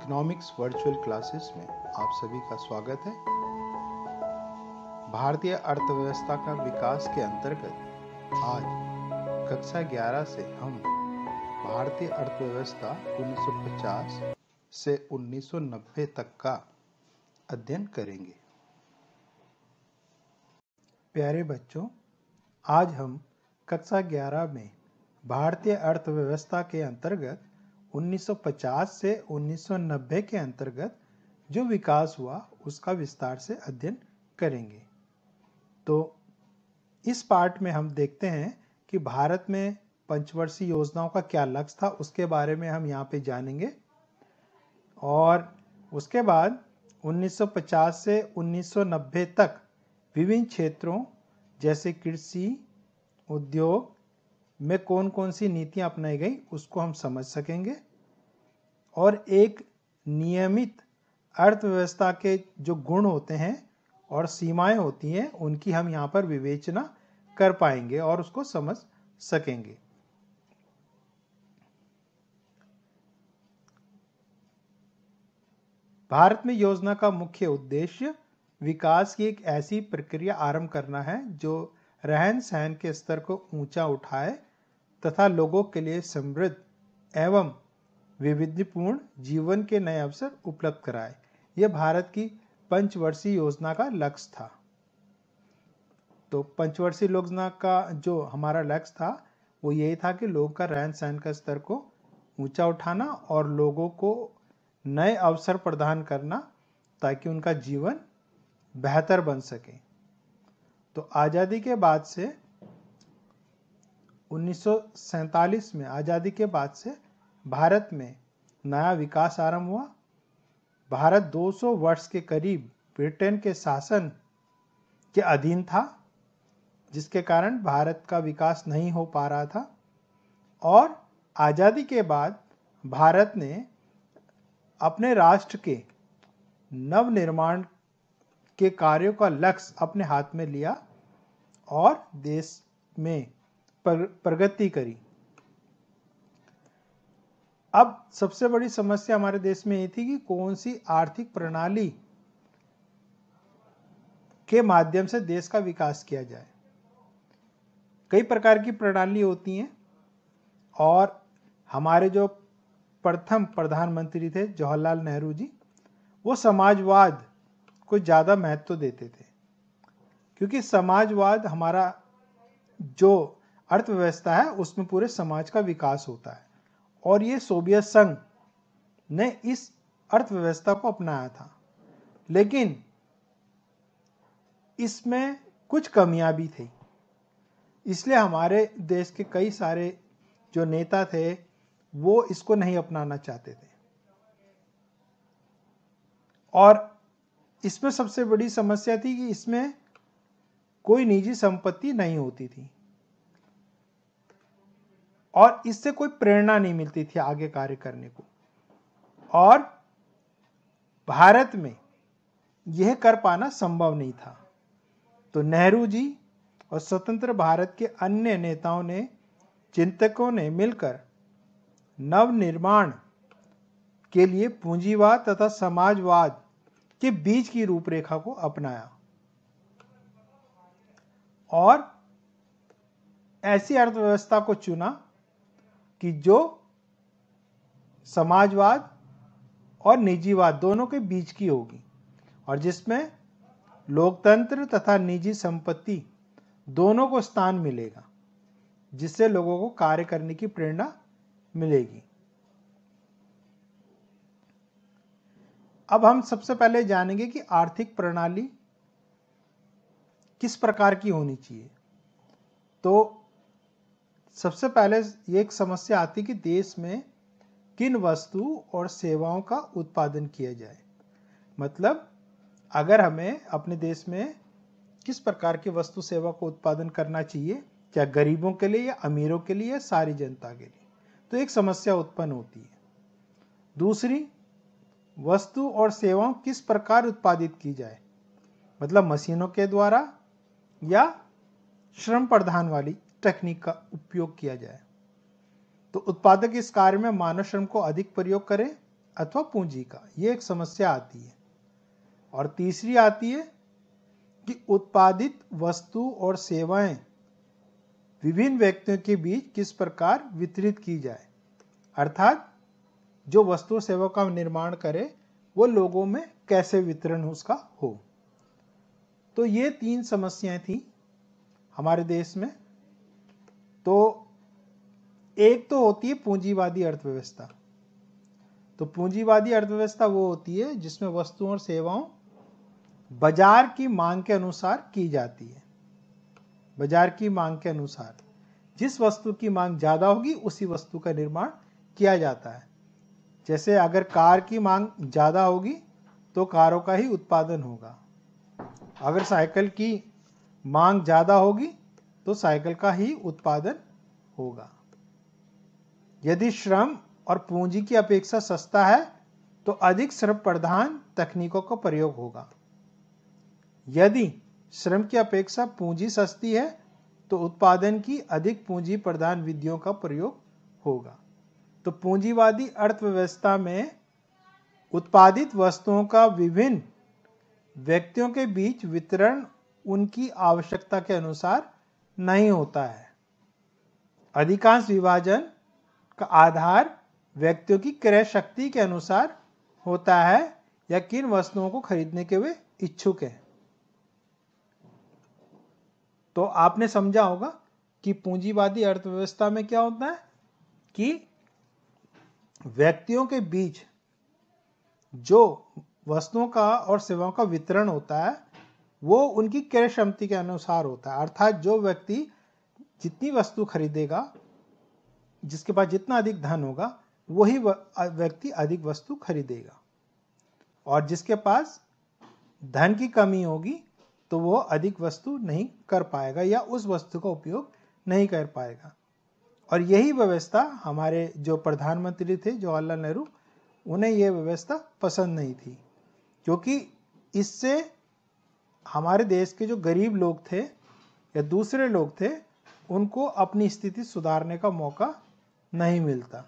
economics virtual classes में आप सभी का स्वागत है भारतीय अर्थव्यवस्था का विकास के अंतर्गत आज कक्षा 11 से हम भारतीय अर्थव्यवस्था 1950 से 1990 तक का अध्ययन करेंगे प्यारे बच्चों आज हम कक्षा 11 में भारतीय अर्थव्यवस्था के अंतर्गत 1950 से 1990 के अंतर्गत जो विकास हुआ उसका विस्तार से अध्ययन करेंगे तो इस पार्ट में हम देखते हैं कि भारत में पंचवर्षीय योजनाओं का क्या लक्ष्य था उसके बारे में हम यहाँ पे जानेंगे और उसके बाद 1950 से 1990 तक विभिन्न क्षेत्रों जैसे कृषि उद्योग में कौन कौन सी नीतियां अपनाई गई उसको हम समझ सकेंगे और एक नियमित अर्थव्यवस्था के जो गुण होते हैं और सीमाएं होती हैं उनकी हम यहाँ पर विवेचना कर पाएंगे और उसको समझ सकेंगे भारत में योजना का मुख्य उद्देश्य विकास की एक ऐसी प्रक्रिया आरंभ करना है जो रहन सहन के स्तर को ऊंचा उठाए तथा लोगों के लिए समृद्ध एवं विविधपूर्ण जीवन के नए अवसर उपलब्ध कराए यह भारत की पंचवर्षीय योजना का लक्ष्य था तो पंचवर्षीय योजना का जो हमारा लक्ष्य था वो यही था कि लोगों का रहन सहन का स्तर को ऊंचा उठाना और लोगों को नए अवसर प्रदान करना ताकि उनका जीवन बेहतर बन सके तो आज़ादी के बाद से उन्नीस में आज़ादी के बाद से भारत में नया विकास आरंभ हुआ भारत 200 वर्ष के करीब ब्रिटेन के शासन के अधीन था जिसके कारण भारत का विकास नहीं हो पा रहा था और आज़ादी के बाद भारत ने अपने राष्ट्र के नवनिर्माण के कार्यों का लक्ष्य अपने हाथ में लिया और देश में प्रगति करी अब सबसे बड़ी समस्या हमारे देश में ये थी कि कौन सी आर्थिक प्रणाली के माध्यम से देश का विकास किया जाए कई प्रकार की प्रणाली होती हैं और हमारे जो प्रथम प्रधानमंत्री थे जवाहरलाल नेहरू जी वो समाजवाद को ज़्यादा महत्व देते थे क्योंकि समाजवाद हमारा जो अर्थव्यवस्था है उसमें पूरे समाज का विकास होता है और ये सोवियत संघ ने इस अर्थव्यवस्था को अपनाया था लेकिन इसमें कुछ कमियां भी थी इसलिए हमारे देश के कई सारे जो नेता थे वो इसको नहीं अपनाना चाहते थे और इसमें सबसे बड़ी समस्या थी कि इसमें कोई निजी संपत्ति नहीं होती थी और इससे कोई प्रेरणा नहीं मिलती थी आगे कार्य करने को और भारत में यह कर पाना संभव नहीं था तो नेहरू जी और स्वतंत्र भारत के अन्य नेताओं ने चिंतकों ने मिलकर नवनिर्माण के लिए पूंजीवाद तथा समाजवाद के बीच की रूपरेखा को अपनाया और ऐसी अर्थव्यवस्था को चुना कि जो समाजवाद और निजीवाद दोनों के बीच की होगी और जिसमें लोकतंत्र तथा निजी संपत्ति दोनों को स्थान मिलेगा जिससे लोगों को कार्य करने की प्रेरणा मिलेगी अब हम सबसे पहले जानेंगे कि आर्थिक प्रणाली किस प्रकार की होनी चाहिए तो सबसे पहले ये एक समस्या आती कि देश में किन वस्तु और सेवाओं का उत्पादन किया जाए मतलब अगर हमें अपने देश में किस प्रकार की वस्तु सेवा को उत्पादन करना चाहिए क्या गरीबों के लिए या अमीरों के लिए या सारी जनता के लिए तो एक समस्या उत्पन्न होती है दूसरी वस्तु और सेवाओं किस प्रकार उत्पादित की जाए मतलब मशीनों के द्वारा या श्रम प्रधान वाली टेक्निक का उपयोग किया जाए तो उत्पादक इस कार्य में मानव श्रम को अधिक प्रयोग करें अथवा पूंजी का यह एक समस्या आती है और तीसरी आती है कि उत्पादित वस्तु और सेवाएं विभिन्न व्यक्तियों के बीच किस प्रकार वितरित की जाए अर्थात जो वस्तु सेवा का निर्माण करे वो लोगों में कैसे वितरण उसका हो तो ये तीन समस्याएं थी हमारे देश में तो एक तो होती है पूंजीवादी अर्थव्यवस्था तो पूंजीवादी अर्थव्यवस्था वो होती है जिसमें वस्तुओं और सेवाओं बाजार की मांग के अनुसार की जाती है बाजार की मांग के अनुसार जिस वस्तु की मांग ज़्यादा होगी उसी वस्तु का निर्माण किया जाता है जैसे अगर कार की मांग ज़्यादा होगी तो कारों का ही उत्पादन होगा अगर साइकिल की मांग ज़्यादा होगी तो साइकिल का ही उत्पादन होगा यदि श्रम और पूंजी की अपेक्षा सस्ता है तो अधिक श्रम प्रधान तकनीकों का प्रयोग होगा यदि श्रम की अपेक्षा पूंजी सस्ती है तो उत्पादन की अधिक पूंजी प्रधान विधियों का प्रयोग होगा तो पूंजीवादी अर्थव्यवस्था में उत्पादित वस्तुओं का विभिन्न व्यक्तियों के बीच वितरण उनकी आवश्यकता के अनुसार नहीं होता है अधिकांश विभाजन का आधार व्यक्तियों की क्रय शक्ति के अनुसार होता है या किन वस्तुओं को खरीदने के वे इच्छुक हैं तो आपने समझा होगा कि पूंजीवादी अर्थव्यवस्था में क्या होता है कि व्यक्तियों के बीच जो वस्तुओं का और सेवाओं का वितरण होता है वो उनकी क्रय क्षमति के अनुसार होता है अर्थात जो व्यक्ति जितनी वस्तु खरीदेगा जिसके पास जितना अधिक धन होगा वही व्यक्ति अधिक वस्तु खरीदेगा और जिसके पास धन की कमी होगी तो वो अधिक वस्तु नहीं कर पाएगा या उस वस्तु का उपयोग नहीं कर पाएगा और यही व्यवस्था हमारे जो प्रधानमंत्री थे जवाहरलाल नेहरू उन्हें यह व्यवस्था पसंद नहीं थी क्योंकि इससे हमारे देश के जो गरीब लोग थे या दूसरे लोग थे उनको अपनी स्थिति सुधारने का मौका नहीं मिलता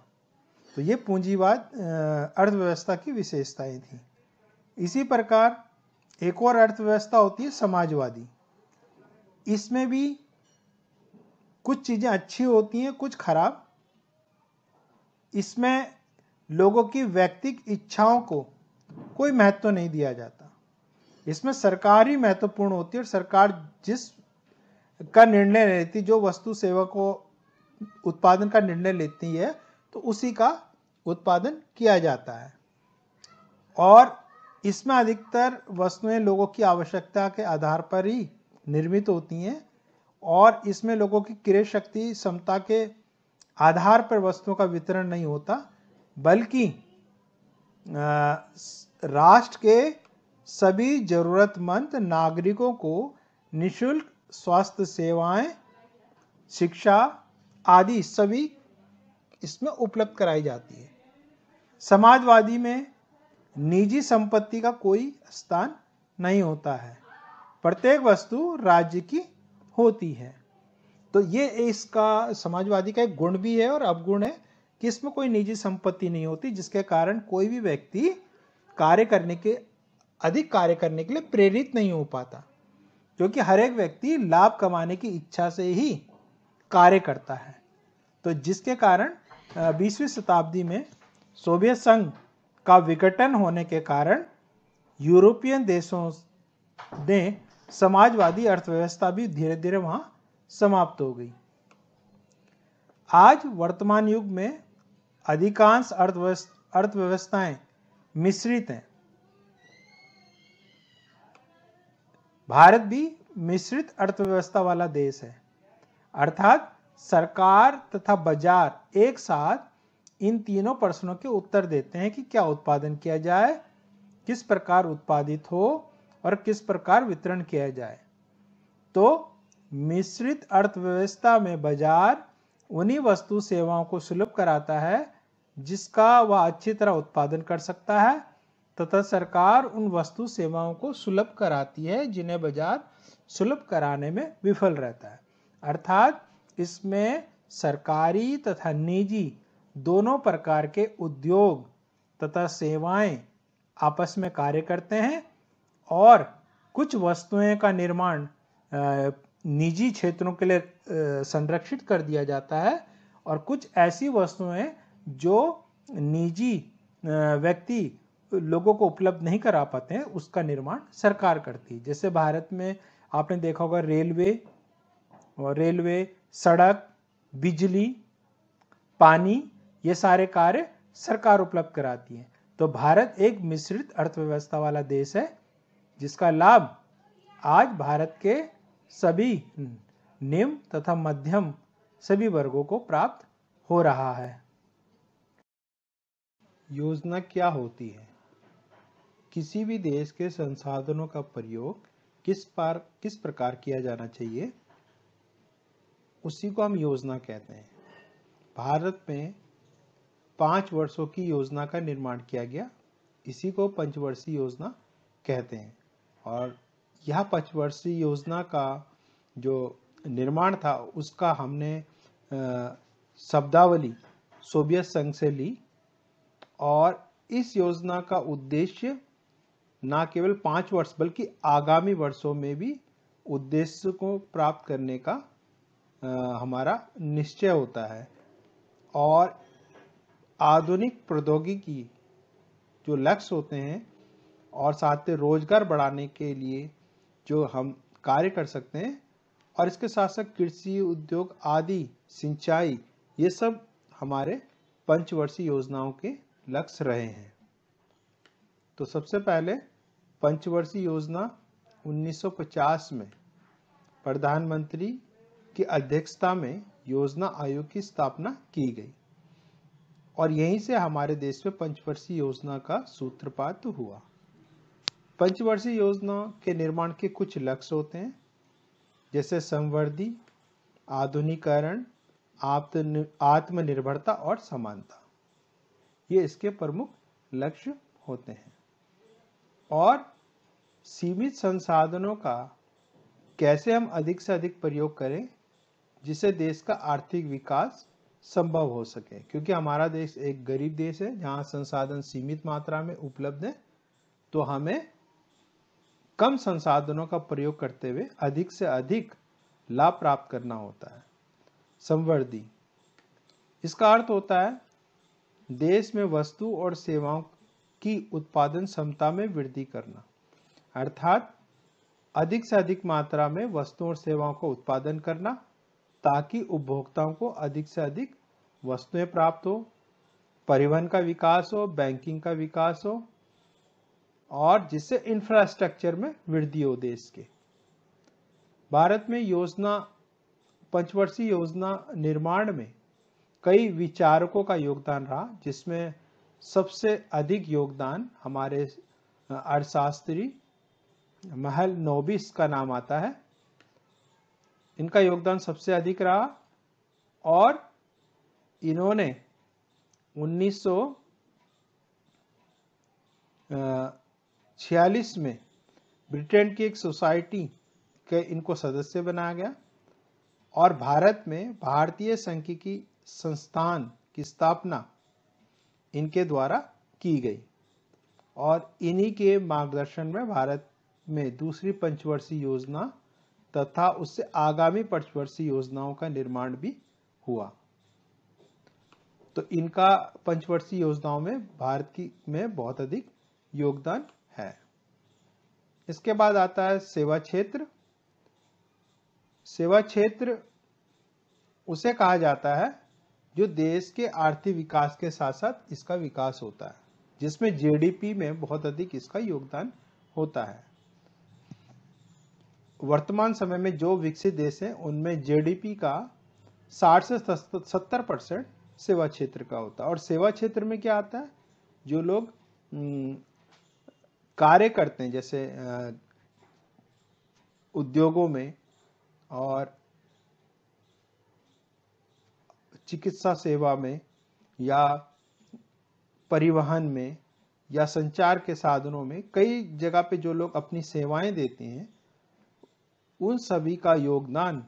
तो ये पूंजीवाद अर्थव्यवस्था की विशेषताएं थी इसी प्रकार एक और अर्थव्यवस्था होती है समाजवादी इसमें भी कुछ चीज़ें अच्छी होती हैं कुछ खराब इसमें लोगों की व्यक्तिक इच्छाओं को कोई महत्व नहीं दिया जाता इसमें सरकार ही महत्वपूर्ण होती है और सरकार जिस का निर्णय लेती जो वस्तु सेवा को उत्पादन का निर्णय लेती है तो उसी का उत्पादन किया जाता है और इसमें अधिकतर वस्तुएं लोगों की आवश्यकता के आधार पर ही निर्मित होती हैं और इसमें लोगों की क्रय शक्ति क्षमता के आधार पर वस्तुओं का वितरण नहीं होता बल्कि राष्ट्र के सभी जरूरतमंद नागरिकों को निशुल्क स्वास्थ्य सेवाएं, शिक्षा आदि सभी इसमें उपलब्ध कराई जाती है समाजवादी में निजी संपत्ति का कोई स्थान नहीं होता है प्रत्येक वस्तु राज्य की होती है तो ये इसका समाजवादी का एक गुण भी है और अवगुण है कि इसमें कोई निजी संपत्ति नहीं होती जिसके कारण कोई भी व्यक्ति कार्य करने के अधिक कार्य करने के लिए प्रेरित नहीं हो पाता क्योंकि हर एक व्यक्ति लाभ कमाने की इच्छा से ही कार्य करता है तो जिसके कारण बीसवीं शताब्दी में सोवियत संघ का विघटन होने के कारण यूरोपियन देशों ने समाजवादी अर्थव्यवस्था भी धीरे धीरे वहाँ समाप्त हो गई आज वर्तमान युग में अधिकांश अर्थव्यवस्थाएं मिश्रित हैं भारत भी मिश्रित अर्थव्यवस्था वाला देश है अर्थात सरकार तथा बाजार एक साथ इन तीनों प्रश्नों के उत्तर देते हैं कि क्या उत्पादन किया जाए किस प्रकार उत्पादित हो और किस प्रकार वितरण किया जाए तो मिश्रित अर्थव्यवस्था में बाजार उन्हीं वस्तु सेवाओं को सुलभ कराता है जिसका वह अच्छी तरह उत्पादन कर सकता है तथा सरकार उन वस्तु सेवाओं को सुलभ कराती है जिन्हें बाजार सुलभ कराने में विफल रहता है अर्थात इसमें सरकारी तथा निजी दोनों प्रकार के उद्योग तथा सेवाएं आपस में कार्य करते हैं और कुछ वस्तुएं का निर्माण निजी क्षेत्रों के लिए संरक्षित कर दिया जाता है और कुछ ऐसी वस्तुएं जो निजी व्यक्ति लोगों को उपलब्ध नहीं करा पाते हैं उसका निर्माण सरकार करती है जैसे भारत में आपने देखा होगा रेलवे और रेलवे सड़क बिजली पानी ये सारे कार्य सरकार उपलब्ध कराती है तो भारत एक मिश्रित अर्थव्यवस्था वाला देश है जिसका लाभ आज भारत के सभी निम्न तथा मध्यम सभी वर्गों को प्राप्त हो रहा है योजना क्या होती है किसी भी देश के संसाधनों का प्रयोग किस पार किस प्रकार किया जाना चाहिए उसी को हम योजना कहते हैं भारत में पाँच वर्षों की योजना का निर्माण किया गया इसी को पंचवर्षीय योजना कहते हैं और यह पंचवर्षीय योजना का जो निर्माण था उसका हमने शब्दावली सोवियत संघ से ली और इस योजना का उद्देश्य ना केवल पांच वर्ष बल्कि आगामी वर्षों में भी उद्देश्य को प्राप्त करने का आ, हमारा निश्चय होता है और आधुनिक प्रौद्योगिकी जो लक्ष्य होते हैं और साथ ही रोजगार बढ़ाने के लिए जो हम कार्य कर सकते हैं और इसके साथ साथ कृषि उद्योग आदि सिंचाई ये सब हमारे पंचवर्षीय योजनाओं के लक्ष्य रहे हैं तो सबसे पहले पंचवर्षीय योजना 1950 में प्रधानमंत्री की अध्यक्षता में योजना आयोग की स्थापना की गई और यहीं से हमारे देश में पंचवर्षीय योजना का सूत्रपात हुआ पंचवर्षीय योजना के निर्माण के कुछ लक्ष्य होते हैं जैसे संवर्धि आधुनिकरण आत्मनिर्भरता और समानता ये इसके प्रमुख लक्ष्य होते हैं और सीमित संसाधनों का कैसे हम अधिक से अधिक प्रयोग करें जिससे देश का आर्थिक विकास संभव हो सके क्योंकि हमारा देश एक गरीब देश है जहाँ संसाधन सीमित मात्रा में उपलब्ध है तो हमें कम संसाधनों का प्रयोग करते हुए अधिक से अधिक लाभ प्राप्त करना होता है संवर्धि इसका अर्थ होता है देश में वस्तु और सेवाओं की उत्पादन क्षमता में वृद्धि करना अर्थात अधिक से अधिक मात्रा में वस्तुओं और सेवाओं का उत्पादन करना ताकि उपभोक्ताओं को अधिक से अधिक वस्तुएं प्राप्त हो परिवहन का विकास हो बैंकिंग का विकास हो और जिससे इंफ्रास्ट्रक्चर में वृद्धि हो देश के भारत में योजना पंचवर्षीय योजना निर्माण में कई विचारकों का योगदान रहा जिसमें सबसे अधिक योगदान हमारे अर्थशास्त्री महल नोबिस का नाम आता है इनका योगदान सबसे अधिक रहा और इन्होंने 1946 में ब्रिटेन की एक सोसाइटी के इनको सदस्य बनाया गया और भारत में भारतीय संख्यिकी संस्थान की स्थापना इनके द्वारा की गई और इन्हीं के मार्गदर्शन में भारत में दूसरी पंचवर्षीय योजना तथा उससे आगामी पंचवर्षीय योजनाओं का निर्माण भी हुआ तो इनका पंचवर्षीय योजनाओं में भारत की में बहुत अधिक योगदान है इसके बाद आता है सेवा क्षेत्र सेवा क्षेत्र उसे कहा जाता है जो देश के आर्थिक विकास के साथ साथ इसका विकास होता है जिसमें जीडीपी में बहुत अधिक इसका योगदान होता है वर्तमान समय में जो विकसित देश हैं उनमें जीडीपी का 60 से 70 परसेंट सेवा क्षेत्र का होता है और सेवा क्षेत्र में क्या आता है जो लोग हम्म, कार्य करते हैं जैसे उद्योगों में और चिकित्सा सेवा में या परिवहन में या संचार के साधनों में कई जगह पे जो लोग अपनी सेवाएं देते हैं उन सभी का योगदान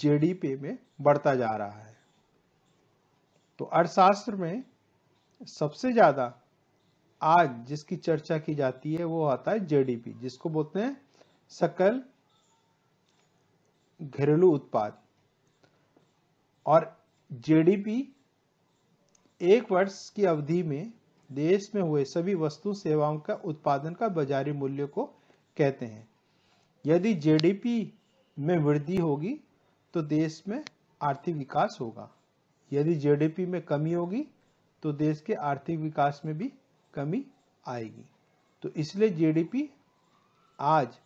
जीडीपी में बढ़ता जा रहा है तो अर्थशास्त्र में सबसे ज्यादा आज जिसकी चर्चा की जाती है वो आता है जीडीपी जिसको बोलते हैं सकल घरेलू उत्पाद और जीडीपी एक वर्ष की अवधि में देश में हुए सभी वस्तु सेवाओं का उत्पादन का बाजारी मूल्य को कहते हैं यदि जीडीपी में वृद्धि होगी तो देश में आर्थिक विकास होगा यदि जीडीपी में कमी होगी तो देश के आर्थिक विकास में भी कमी आएगी तो इसलिए जीडीपी आज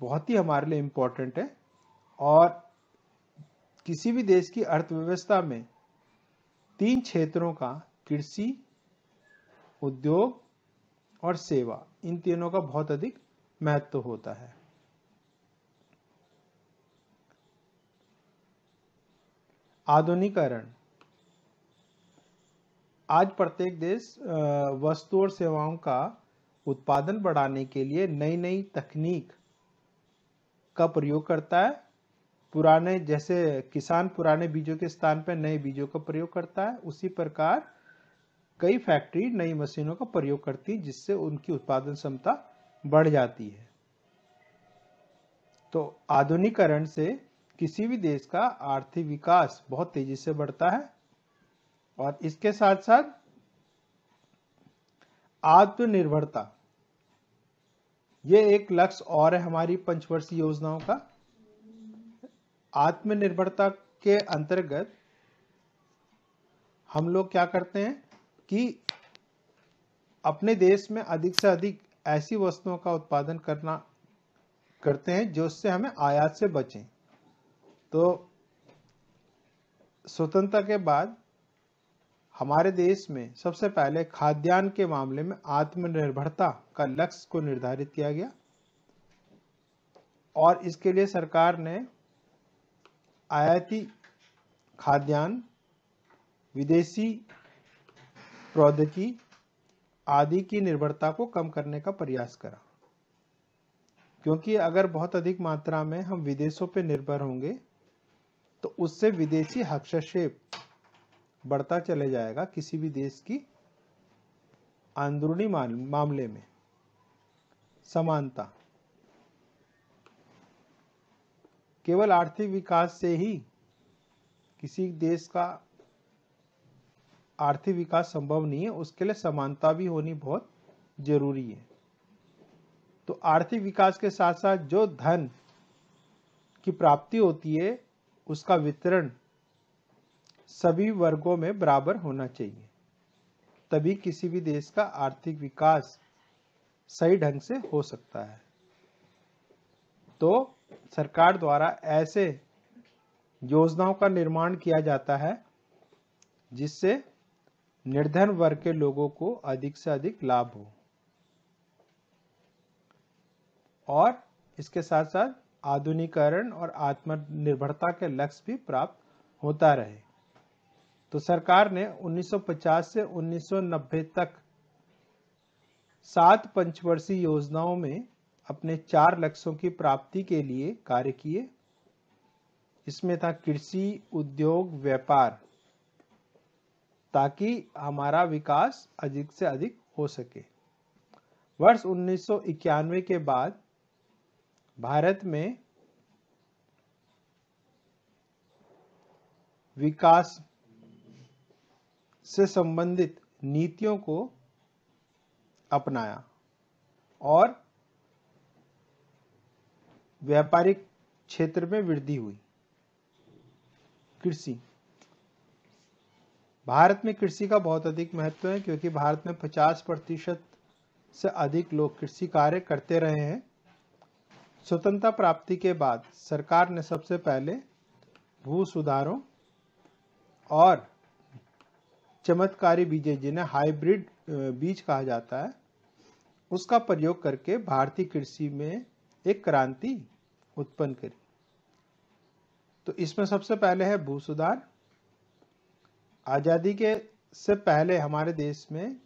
बहुत ही हमारे लिए इम्पोर्टेंट है और किसी भी देश की अर्थव्यवस्था में तीन क्षेत्रों का कृषि उद्योग और सेवा इन तीनों का बहुत अधिक महत्व होता है आधुनिकरण आज प्रत्येक देश वस्तु और सेवाओं का उत्पादन बढ़ाने के लिए नई नई तकनीक का प्रयोग करता है पुराने जैसे किसान पुराने बीजों के स्थान पर नए बीजों का प्रयोग करता है उसी प्रकार कई फैक्ट्री नई मशीनों का प्रयोग करती है जिससे उनकी उत्पादन क्षमता बढ़ जाती है तो आधुनिकरण से किसी भी देश का आर्थिक विकास बहुत तेजी से बढ़ता है और इसके साथ साथ आत्मनिर्भरता ये एक लक्ष्य और है हमारी पंचवर्षीय योजनाओं का आत्मनिर्भरता के अंतर्गत हम लोग क्या करते हैं कि अपने देश में अधिक से अधिक ऐसी वस्तुओं का उत्पादन करना करते हैं जो उससे हमें आयात से बचें तो स्वतंत्रता के बाद हमारे देश में सबसे पहले खाद्यान्न के मामले में आत्मनिर्भरता का लक्ष्य को निर्धारित किया गया और इसके लिए सरकार ने आयाती खाद्यान्न विदेशी प्रौद्योगिकी आदि की निर्भरता को कम करने का प्रयास करा क्योंकि अगर बहुत अधिक मात्रा में हम विदेशों पर निर्भर होंगे तो उससे विदेशी हस्तक्षेप बढ़ता चले जाएगा किसी भी देश की अंदरूनी मामले में समानता केवल आर्थिक विकास से ही किसी देश का आर्थिक विकास संभव नहीं है उसके लिए समानता भी होनी बहुत जरूरी है तो आर्थिक विकास के साथ साथ जो धन की प्राप्ति होती है उसका वितरण सभी वर्गों में बराबर होना चाहिए तभी किसी भी देश का आर्थिक विकास सही ढंग से हो सकता है तो सरकार द्वारा ऐसे योजनाओं का निर्माण किया जाता है जिससे निर्धन वर्ग के लोगों को अधिक से अधिक लाभ हो और इसके साथ साथ आधुनिकरण और आत्मनिर्भरता के लक्ष्य भी प्राप्त होता रहे तो सरकार ने 1950 से 1990 तक सात पंचवर्षीय योजनाओं में अपने चार लक्ष्यों की प्राप्ति के लिए कार्य किए इसमें था कृषि उद्योग व्यापार ताकि हमारा विकास अधिक से अधिक हो सके वर्ष 1991 के बाद भारत में विकास से संबंधित नीतियों को अपनाया और व्यापारिक क्षेत्र में वृद्धि हुई कृषि भारत में कृषि का बहुत अधिक महत्व है क्योंकि भारत में 50 प्रतिशत से अधिक लोग कृषि कार्य करते रहे हैं स्वतंत्रता प्राप्ति के बाद सरकार ने सबसे पहले भू सुधारों और चमत्कारी बीजें जिन्हें हाइब्रिड बीज कहा जाता है उसका प्रयोग करके भारतीय कृषि में एक क्रांति उत्पन्न करी तो इसमें सबसे पहले है भू सुधार आज़ादी के से पहले हमारे देश में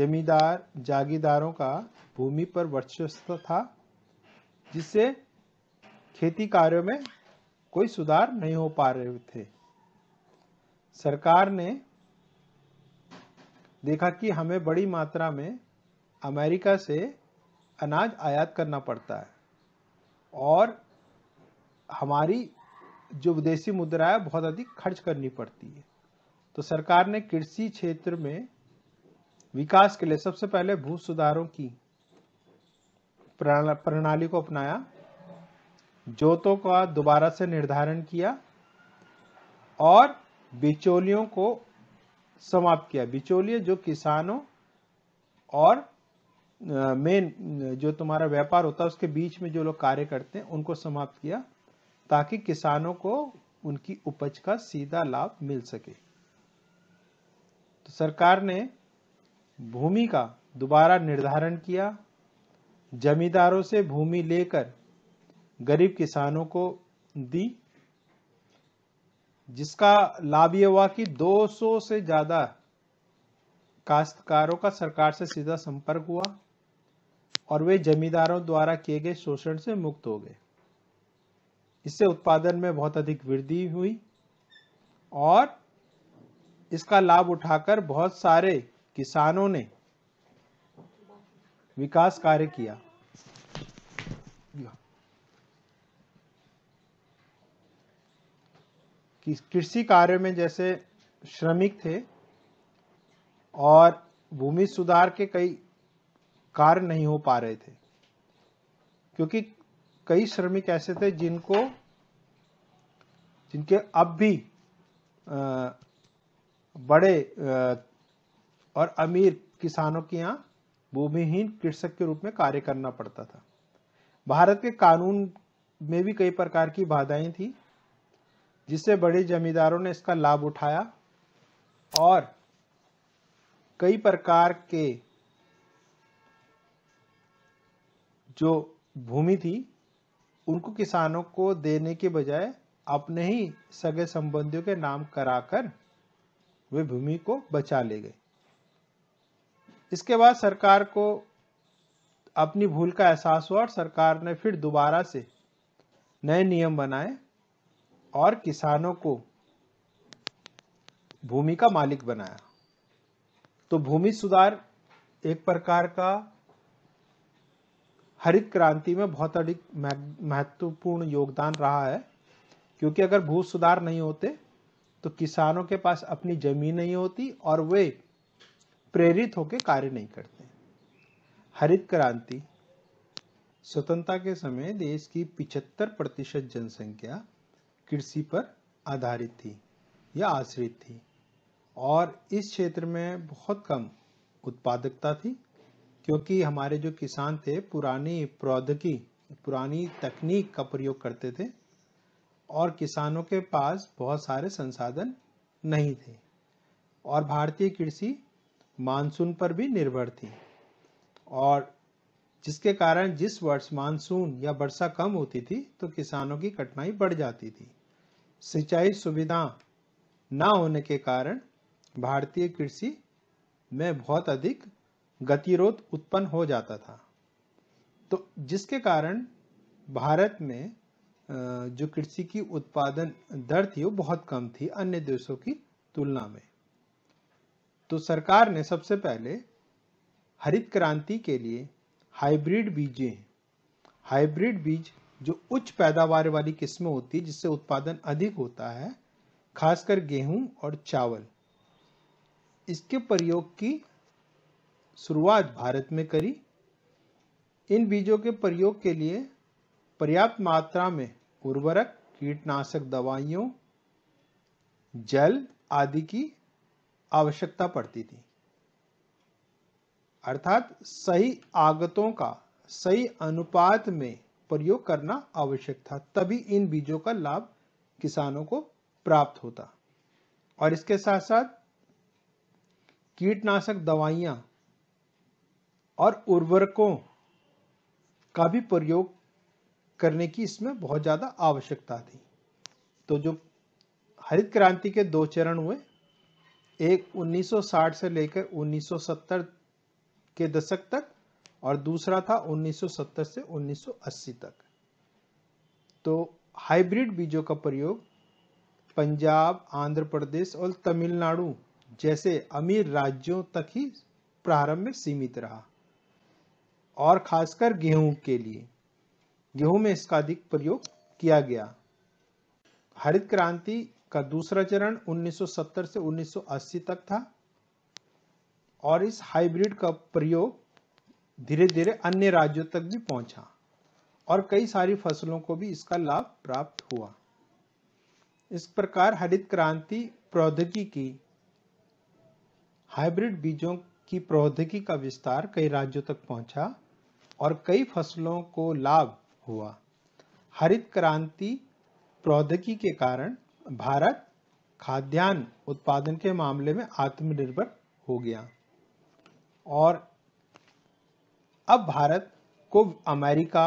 जमींदार जागीदारों का भूमि पर वर्चस्व था जिससे खेती कार्यों में कोई सुधार नहीं हो पा रहे थे सरकार ने देखा कि हमें बड़ी मात्रा में अमेरिका से अनाज आयात करना पड़ता है और हमारी जो विदेशी मुद्रा है बहुत अधिक खर्च करनी पड़ती है तो सरकार ने कृषि क्षेत्र में विकास के लिए सबसे पहले भू सुधारों की प्रणाली को अपनाया जोतों का दोबारा से निर्धारण किया और बिचौलियों को समाप्त किया बिचौलिए जो किसानों और मेन जो तुम्हारा व्यापार होता है उसके बीच में जो लोग कार्य करते हैं उनको समाप्त किया ताकि किसानों को उनकी उपज का सीधा लाभ मिल सके तो सरकार ने भूमि का दोबारा निर्धारण किया जमींदारों से भूमि लेकर गरीब किसानों को दी जिसका लाभ यह हुआ कि 200 से ज़्यादा काश्तकारों का सरकार से सीधा संपर्क हुआ और वे जमींदारों द्वारा किए गए शोषण से मुक्त हो गए इससे उत्पादन में बहुत अधिक वृद्धि हुई और इसका लाभ उठाकर बहुत सारे किसानों ने विकास कार्य किया कि कृषि कार्य में जैसे श्रमिक थे और भूमि सुधार के कई कार्य नहीं हो पा रहे थे क्योंकि कई श्रमिक ऐसे थे जिनको जिनके अब भी बड़े और अमीर किसानों के यहाँ भूमिहीन कृषक के रूप में कार्य करना पड़ता था भारत के कानून में भी कई प्रकार की बाधाएं थी जिससे बड़े जमींदारों ने इसका लाभ उठाया और कई प्रकार के जो भूमि थी उनको किसानों को देने के बजाय अपने ही सगे संबंधियों के नाम कराकर वे भूमि को बचा ले गए इसके बाद सरकार को अपनी भूल का एहसास हुआ और सरकार ने फिर दोबारा से नए नियम बनाए और किसानों को भूमि का मालिक बनाया तो भूमि सुधार एक प्रकार का हरित क्रांति में बहुत अधिक महत्वपूर्ण योगदान रहा है क्योंकि अगर भू सुधार नहीं होते तो किसानों के पास अपनी जमीन नहीं होती और वे प्रेरित होकर कार्य नहीं करते हरित क्रांति स्वतंत्रता के समय देश की 75 प्रतिशत जनसंख्या कृषि पर आधारित थी या आश्रित थी और इस क्षेत्र में बहुत कम उत्पादकता थी क्योंकि हमारे जो किसान थे पुरानी प्रौद्योगिकी पुरानी तकनीक का प्रयोग करते थे और किसानों के पास बहुत सारे संसाधन नहीं थे और भारतीय कृषि मानसून पर भी निर्भर थी और जिसके कारण जिस वर्ष मानसून या वर्षा कम होती थी तो किसानों की कठिनाई बढ़ जाती थी सिंचाई सुविधा ना होने के कारण भारतीय कृषि में बहुत अधिक गतिरोध उत्पन्न हो जाता था तो जिसके कारण भारत में जो कृषि की उत्पादन दर थी वो बहुत कम थी अन्य देशों की तुलना में तो सरकार ने सबसे पहले हरित क्रांति के लिए हाइब्रिड बीजें हाइब्रिड बीज जो उच्च पैदावार वाली किस्में होती है जिससे उत्पादन अधिक होता है खासकर गेहूं और चावल इसके प्रयोग की शुरुआत भारत में करी इन बीजों के प्रयोग के लिए पर्याप्त मात्रा में उर्वरक कीटनाशक दवाइयों जल आदि की आवश्यकता पड़ती थी अर्थात सही आगतों का सही अनुपात में प्रयोग करना आवश्यक था तभी इन बीजों का लाभ किसानों को प्राप्त होता और इसके साथ साथ कीटनाशक दवाइयां और उर्वरकों का भी प्रयोग करने की इसमें बहुत ज़्यादा आवश्यकता थी तो जो हरित क्रांति के दो चरण हुए एक 1960 से लेकर 1970 के दशक तक और दूसरा था 1970 से 1980 तक तो हाइब्रिड बीजों का प्रयोग पंजाब आंध्र प्रदेश और तमिलनाडु जैसे अमीर राज्यों तक ही प्रारंभ में सीमित रहा और खासकर गेहूं के लिए गेहूं में इसका अधिक प्रयोग किया गया हरित क्रांति का दूसरा चरण 1970 से 1980 तक था और इस हाइब्रिड का प्रयोग धीरे धीरे अन्य राज्यों तक भी पहुंचा और कई सारी फसलों को भी इसका लाभ प्राप्त हुआ इस प्रकार हरित क्रांति प्रौद्योगिकी की हाइब्रिड बीजों की प्रौद्योगिकी का विस्तार कई राज्यों तक पहुंचा और कई फसलों को लाभ हुआ हरित क्रांति प्रौद्योगिकी के कारण भारत खाद्यान्न उत्पादन के मामले में आत्मनिर्भर हो गया और अब भारत को अमेरिका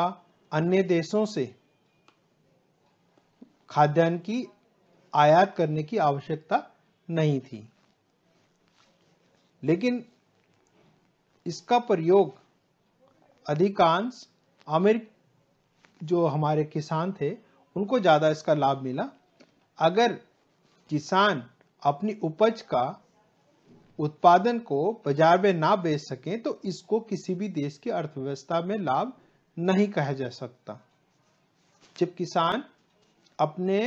अन्य देशों से खाद्यान्न की आयात करने की आवश्यकता नहीं थी लेकिन इसका प्रयोग अधिकांश अमेरिक जो हमारे किसान थे उनको ज़्यादा इसका लाभ मिला अगर किसान अपनी उपज का उत्पादन को बाजार में ना बेच सके तो इसको किसी भी देश की अर्थव्यवस्था में लाभ नहीं कहा जा सकता जब किसान अपने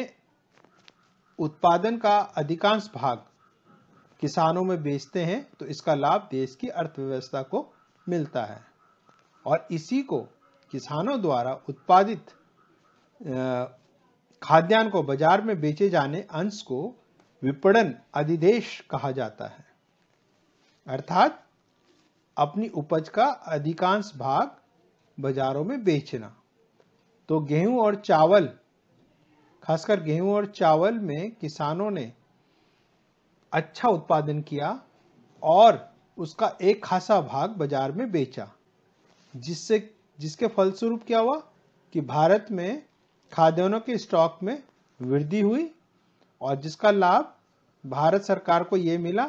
उत्पादन का अधिकांश भाग किसानों में बेचते हैं तो इसका लाभ देश की अर्थव्यवस्था को मिलता है और इसी को किसानों द्वारा उत्पादित खाद्यान्न को बाजार में बेचे जाने अंश को विपणन अधिदेश कहा जाता है अर्थात अपनी उपज का अधिकांश भाग बाजारों में बेचना तो गेहूं और चावल खासकर गेहूं और चावल में किसानों ने अच्छा उत्पादन किया और उसका एक खासा भाग बाजार में बेचा जिससे जिसके फलस्वरूप क्या हुआ कि भारत में खाद्यान्नों के स्टॉक में वृद्धि हुई और जिसका लाभ भारत सरकार को ये मिला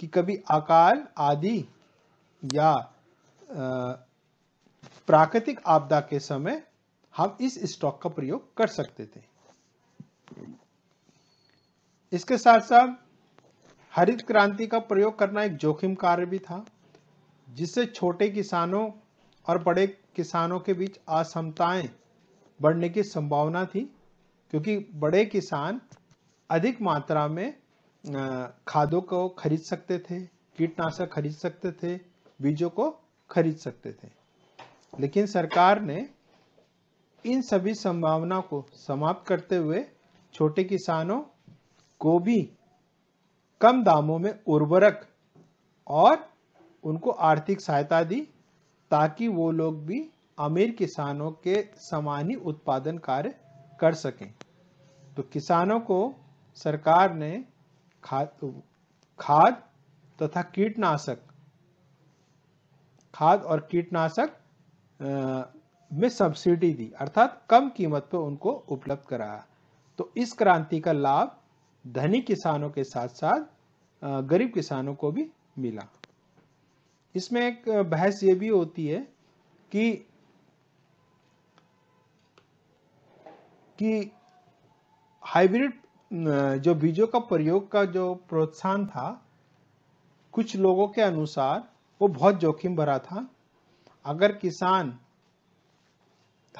कि कभी अकाल आदि या प्राकृतिक आपदा के समय हम इस स्टॉक का प्रयोग कर सकते थे इसके साथ साथ हरित क्रांति का प्रयोग करना एक जोखिम कार्य भी था जिससे छोटे किसानों और बड़े किसानों के बीच असमताएं बढ़ने की संभावना थी क्योंकि बड़े किसान अधिक मात्रा में खादों को खरीद सकते थे कीटनाशक खरीद सकते थे बीजों को खरीद सकते थे लेकिन सरकार ने इन सभी संभावना को समाप्त करते हुए छोटे किसानों को भी कम दामों में उर्वरक और उनको आर्थिक सहायता दी ताकि वो लोग भी अमीर किसानों के समानी उत्पादन कार्य कर सकें तो किसानों को सरकार ने खाद तथा कीटनाशक खाद और कीटनाशक में सब्सिडी दी अर्थात कम कीमत पर उनको उपलब्ध कराया तो इस क्रांति का लाभ धनी किसानों के साथ साथ गरीब किसानों को भी मिला इसमें एक बहस ये भी होती है कि कि हाइब्रिड जो बीजों का प्रयोग का जो प्रोत्साहन था कुछ लोगों के अनुसार वो बहुत जोखिम भरा था अगर किसान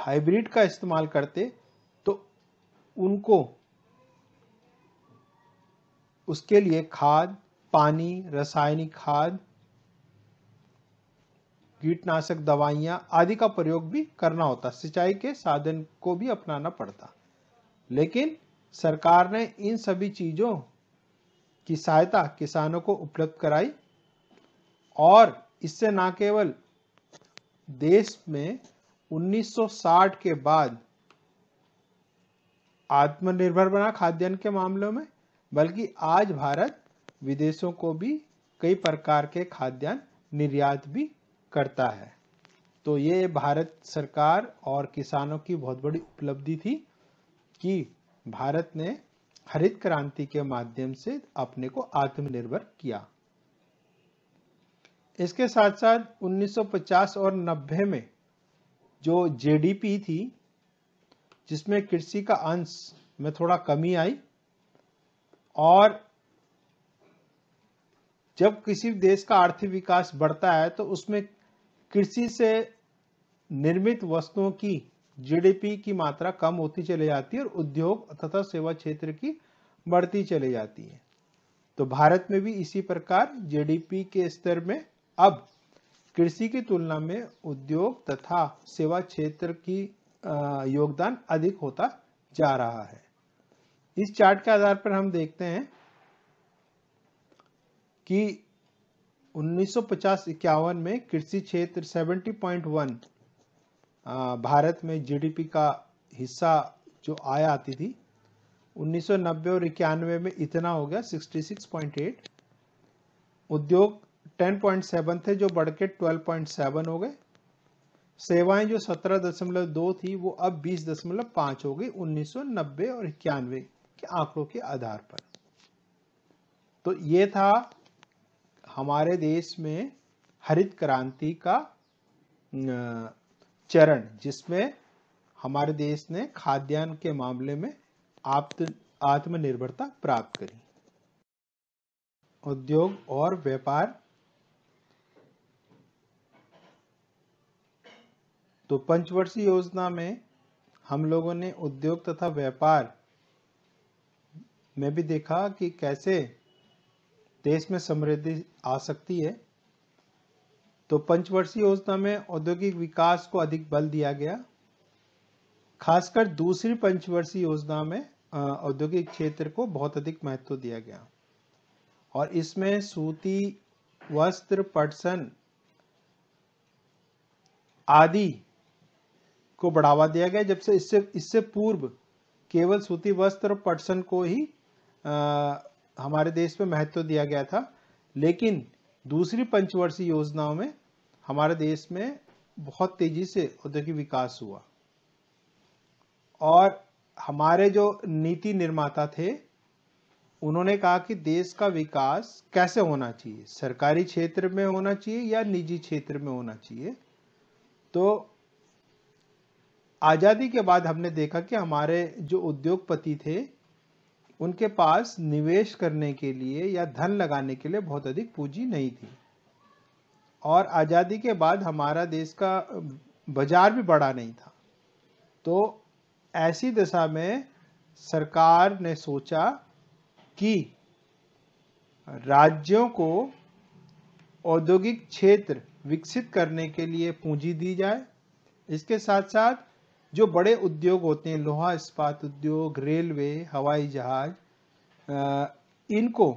हाइब्रिड का इस्तेमाल करते तो उनको उसके लिए खाद पानी रासायनिक खाद कीटनाशक दवाइयां आदि का प्रयोग भी करना होता सिंचाई के साधन को भी अपनाना पड़ता लेकिन सरकार ने इन सभी चीज़ों की सहायता किसानों को उपलब्ध कराई और इससे न केवल देश में 1960 के बाद आत्मनिर्भर बना खाद्यान्न के मामलों में बल्कि आज भारत विदेशों को भी कई प्रकार के खाद्यान्न निर्यात भी करता है तो ये भारत सरकार और किसानों की बहुत बड़ी उपलब्धि थी कि भारत ने हरित क्रांति के माध्यम से अपने को आत्मनिर्भर किया इसके साथ साथ 1950 और 90 में जो जेडीपी थी जिसमें कृषि का अंश में थोड़ा कमी आई और जब किसी देश का आर्थिक विकास बढ़ता है तो उसमें कृषि से निर्मित वस्तुओं की जीडीपी की मात्रा कम होती चली जाती है और उद्योग तथा सेवा क्षेत्र की बढ़ती चली जाती है तो भारत में भी इसी प्रकार जीडीपी के स्तर में अब कृषि की तुलना में उद्योग तथा सेवा क्षेत्र की योगदान अधिक होता जा रहा है इस चार्ट के आधार पर हम देखते हैं कि 1950-51 में कृषि क्षेत्र 70.1 भारत में जीडीपी का हिस्सा जो आया आती थी 1990 और इक्यानवे में इतना हो गया 66.8 उद्योग 10.7 थे जो बढ़ के 12.7 हो गए सेवाएं जो 17.2 थी वो अब 20.5 हो गई 1990 और इक्यानवे के आंकड़ों के आधार पर तो ये था हमारे देश में हरित क्रांति का चरण जिसमें हमारे देश ने खाद्यान्न के मामले में आत्मनिर्भरता प्राप्त करी उद्योग और व्यापार तो पंचवर्षीय योजना में हम लोगों ने उद्योग तथा व्यापार में भी देखा कि कैसे देश में समृद्धि आ सकती है तो पंचवर्षीय योजना में औद्योगिक विकास को अधिक बल दिया गया खासकर दूसरी पंचवर्षीय योजना में औद्योगिक क्षेत्र को बहुत अधिक महत्व दिया गया और इसमें सूती वस्त्र पटसन आदि को बढ़ावा दिया गया जब से इससे इससे पूर्व केवल सूती वस्त्र और पटसन को ही हमारे देश में महत्व दिया गया था लेकिन दूसरी पंचवर्षीय योजनाओं में हमारे देश में बहुत तेजी से औद्योगिक विकास हुआ और हमारे जो नीति निर्माता थे उन्होंने कहा कि देश का विकास कैसे होना चाहिए सरकारी क्षेत्र में होना चाहिए या निजी क्षेत्र में होना चाहिए तो आज़ादी के बाद हमने देखा कि हमारे जो उद्योगपति थे उनके पास निवेश करने के लिए या धन लगाने के लिए बहुत अधिक पूंजी नहीं थी और आज़ादी के बाद हमारा देश का बाजार भी बड़ा नहीं था तो ऐसी दशा में सरकार ने सोचा कि राज्यों को औद्योगिक क्षेत्र विकसित करने के लिए पूंजी दी जाए इसके साथ साथ जो बड़े उद्योग होते हैं लोहा इस्पात उद्योग रेलवे हवाई जहाज इनको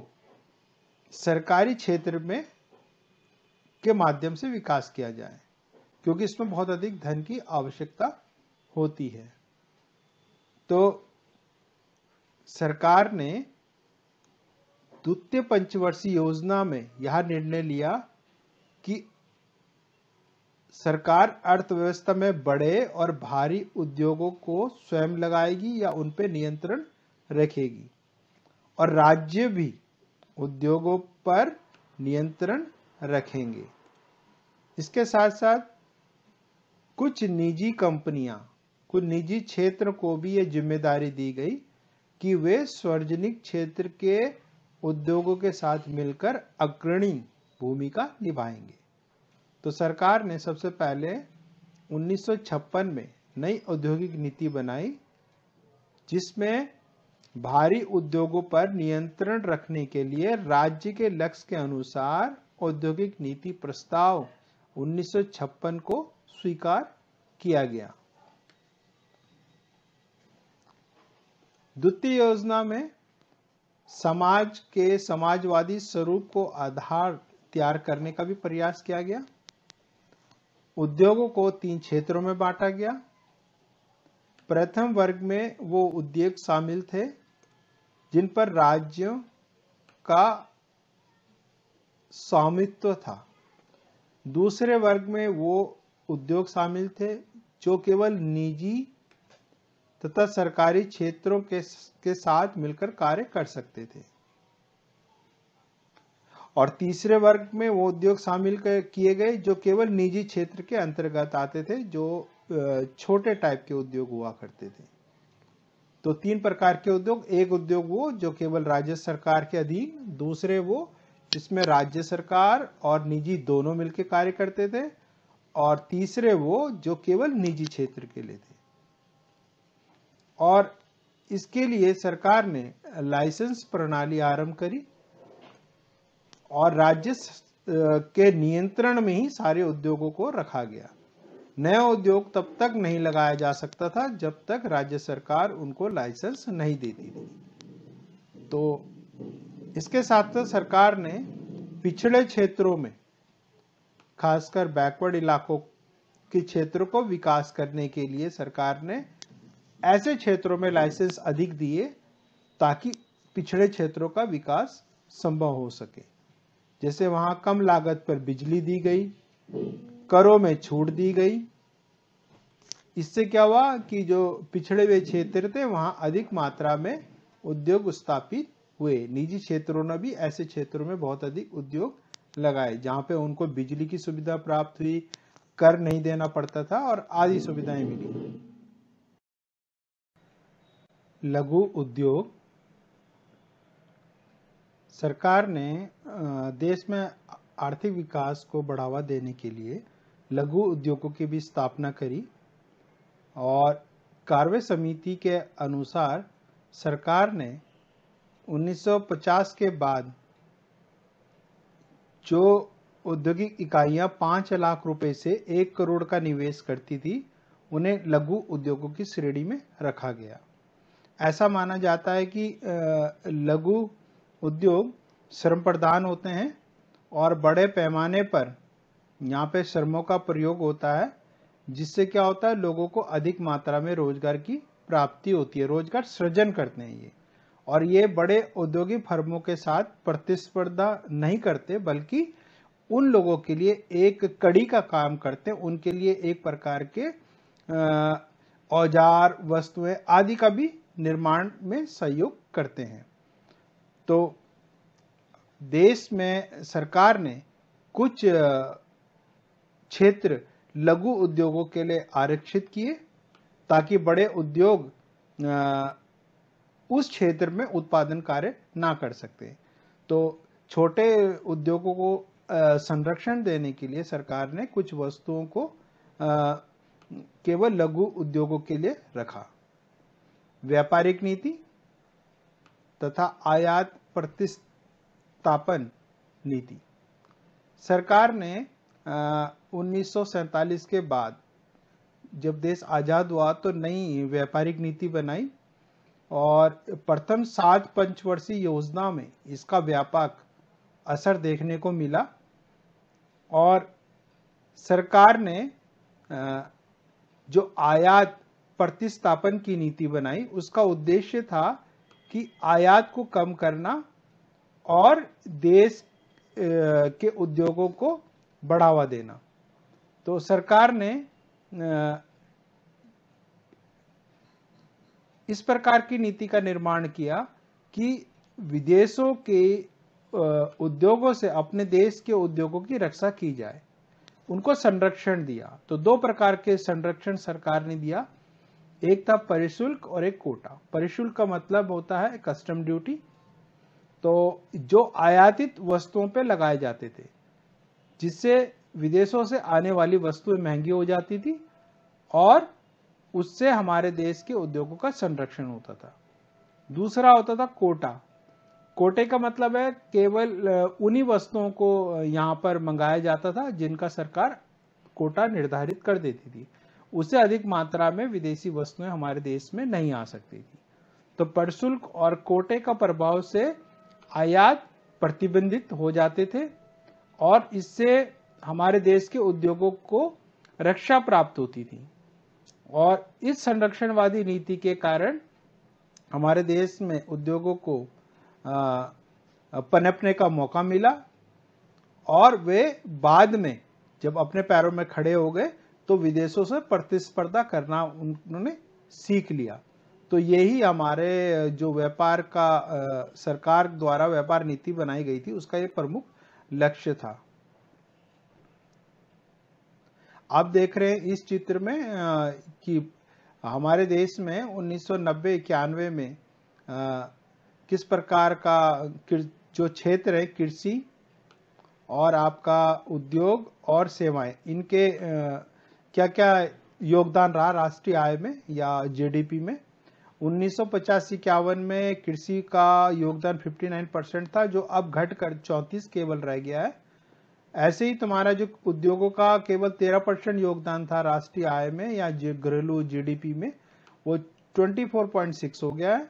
सरकारी क्षेत्र में के माध्यम से विकास किया जाए क्योंकि इसमें बहुत अधिक धन की आवश्यकता होती है तो सरकार ने द्वितीय पंचवर्षीय योजना में यह निर्णय लिया कि सरकार अर्थव्यवस्था में बड़े और भारी उद्योगों को स्वयं लगाएगी या उन पर नियंत्रण रखेगी और राज्य भी उद्योगों पर नियंत्रण रखेंगे इसके साथ साथ कुछ निजी कंपनियां कुछ निजी क्षेत्र को भी ये जिम्मेदारी दी गई कि वे सार्वजनिक क्षेत्र के उद्योगों के साथ मिलकर अग्रणी भूमिका निभाएंगे तो सरकार ने सबसे पहले 1956 में नई औद्योगिक नीति बनाई जिसमें भारी उद्योगों पर नियंत्रण रखने के लिए राज्य के लक्ष्य के अनुसार औद्योगिक नीति प्रस्ताव 1956 को स्वीकार किया गया द्वितीय योजना में समाज के समाजवादी स्वरूप को आधार तैयार करने का भी प्रयास किया गया उद्योगों को तीन क्षेत्रों में बांटा गया प्रथम वर्ग में वो उद्योग शामिल थे जिन पर राज्यों का स्वामित्व था दूसरे वर्ग में वो उद्योग शामिल थे जो केवल निजी तथा सरकारी क्षेत्रों के, के साथ मिलकर कार्य कर सकते थे और तीसरे वर्ग में वो उद्योग शामिल किए गए जो केवल निजी क्षेत्र के अंतर्गत आते थे जो छोटे टाइप के उद्योग हुआ करते थे तो तीन प्रकार के उद्योग एक उद्योग वो जो केवल राज्य सरकार के अधीन दूसरे वो जिसमें राज्य सरकार और निजी दोनों मिलकर कार्य करते थे और तीसरे वो जो केवल निजी क्षेत्र के लिए थे और इसके लिए सरकार ने लाइसेंस प्रणाली आरंभ करी और राज्य के नियंत्रण में ही सारे उद्योगों को रखा गया नया उद्योग तब तक नहीं लगाया जा सकता था जब तक राज्य सरकार उनको लाइसेंस नहीं देती थी तो इसके साथ साथ सरकार ने पिछड़े क्षेत्रों में खासकर बैकवर्ड इलाकों के क्षेत्रों को विकास करने के लिए सरकार ने ऐसे क्षेत्रों में लाइसेंस अधिक दिए ताकि पिछड़े क्षेत्रों का विकास संभव हो सके जैसे वहां कम लागत पर बिजली दी गई करों में छूट दी गई इससे क्या हुआ कि जो पिछड़े हुए क्षेत्र थे वहां अधिक मात्रा में उद्योग स्थापित हुए निजी क्षेत्रों ने भी ऐसे क्षेत्रों में बहुत अधिक उद्योग लगाए जहां पे उनको बिजली की सुविधा प्राप्त हुई कर नहीं देना पड़ता था और आदि सुविधाएं मिली लघु उद्योग सरकार ने देश में आर्थिक विकास को बढ़ावा देने के लिए लघु उद्योगों की भी स्थापना करी और कार्य समिति के अनुसार सरकार ने 1950 के बाद जो औद्योगिक इकाइयां पाँच लाख रुपए से एक करोड़ का निवेश करती थी उन्हें लघु उद्योगों की श्रेणी में रखा गया ऐसा माना जाता है कि लघु उद्योग श्रम प्रधान होते हैं और बड़े पैमाने पर यहाँ पे श्रमों का प्रयोग होता है जिससे क्या होता है लोगों को अधिक मात्रा में रोजगार की प्राप्ति होती है रोजगार सृजन करते हैं ये और ये बड़े औद्योगिक फर्मों के साथ प्रतिस्पर्धा नहीं करते बल्कि उन लोगों के लिए एक कड़ी का काम करते हैं उनके लिए एक प्रकार के औजार वस्तुएं आदि का भी निर्माण में सहयोग करते हैं तो देश में सरकार ने कुछ क्षेत्र लघु उद्योगों के लिए आरक्षित किए ताकि बड़े उद्योग उस क्षेत्र में उत्पादन कार्य ना कर सकते तो छोटे उद्योगों को संरक्षण देने के लिए सरकार ने कुछ वस्तुओं को केवल लघु उद्योगों के लिए रखा व्यापारिक नीति तथा आयात प्रतिस्थापन नीति सरकार ने उन्नीस के बाद जब देश आज़ाद हुआ तो नई व्यापारिक नीति बनाई और प्रथम सात पंचवर्षीय योजना में इसका व्यापक असर देखने को मिला और सरकार ने जो आयात प्रतिस्थापन की नीति बनाई उसका उद्देश्य था कि आयात को कम करना और देश के उद्योगों को बढ़ावा देना तो सरकार ने इस प्रकार की नीति का निर्माण किया कि विदेशों के उद्योगों से अपने देश के उद्योगों की रक्षा की जाए उनको संरक्षण दिया तो दो प्रकार के संरक्षण सरकार ने दिया एक था परिशुल्क और एक कोटा परिशुल्क का मतलब होता है कस्टम ड्यूटी तो जो आयातित वस्तुओं पे लगाए जाते थे जिससे विदेशों से आने वाली वस्तुएं महंगी हो जाती थी और उससे हमारे देश के उद्योगों का संरक्षण होता था दूसरा होता था कोटा कोटे का मतलब है केवल उन्हीं वस्तुओं को यहाँ पर मंगाया जाता था जिनका सरकार कोटा निर्धारित कर देती थी उससे अधिक मात्रा में विदेशी वस्तुएं हमारे देश में नहीं आ सकती थी तो प्रशुल्क और कोटे का प्रभाव से आयात प्रतिबंधित हो जाते थे और इससे हमारे देश के उद्योगों को रक्षा प्राप्त होती थी और इस संरक्षणवादी नीति के कारण हमारे देश में उद्योगों को पनपने का मौका मिला और वे बाद में जब अपने पैरों में खड़े हो गए तो विदेशों से प्रतिस्पर्धा करना उन्होंने सीख लिया तो यही हमारे जो व्यापार का सरकार द्वारा व्यापार नीति बनाई गई थी उसका एक प्रमुख लक्ष्य था आप देख रहे हैं इस चित्र में कि हमारे देश में उन्नीस सौ में किस प्रकार का जो क्षेत्र है कृषि और आपका उद्योग और सेवाएं इनके क्या क्या योगदान रहा राष्ट्रीय आय में या जीडीपी में उन्नीस सौ इक्यावन में कृषि का योगदान 59 परसेंट था जो अब घटकर 34 केवल रह गया है ऐसे ही तुम्हारा जो उद्योगों का केवल 13 परसेंट योगदान था राष्ट्रीय आय में या घरेलू जीडीपी में वो 24.6 हो गया है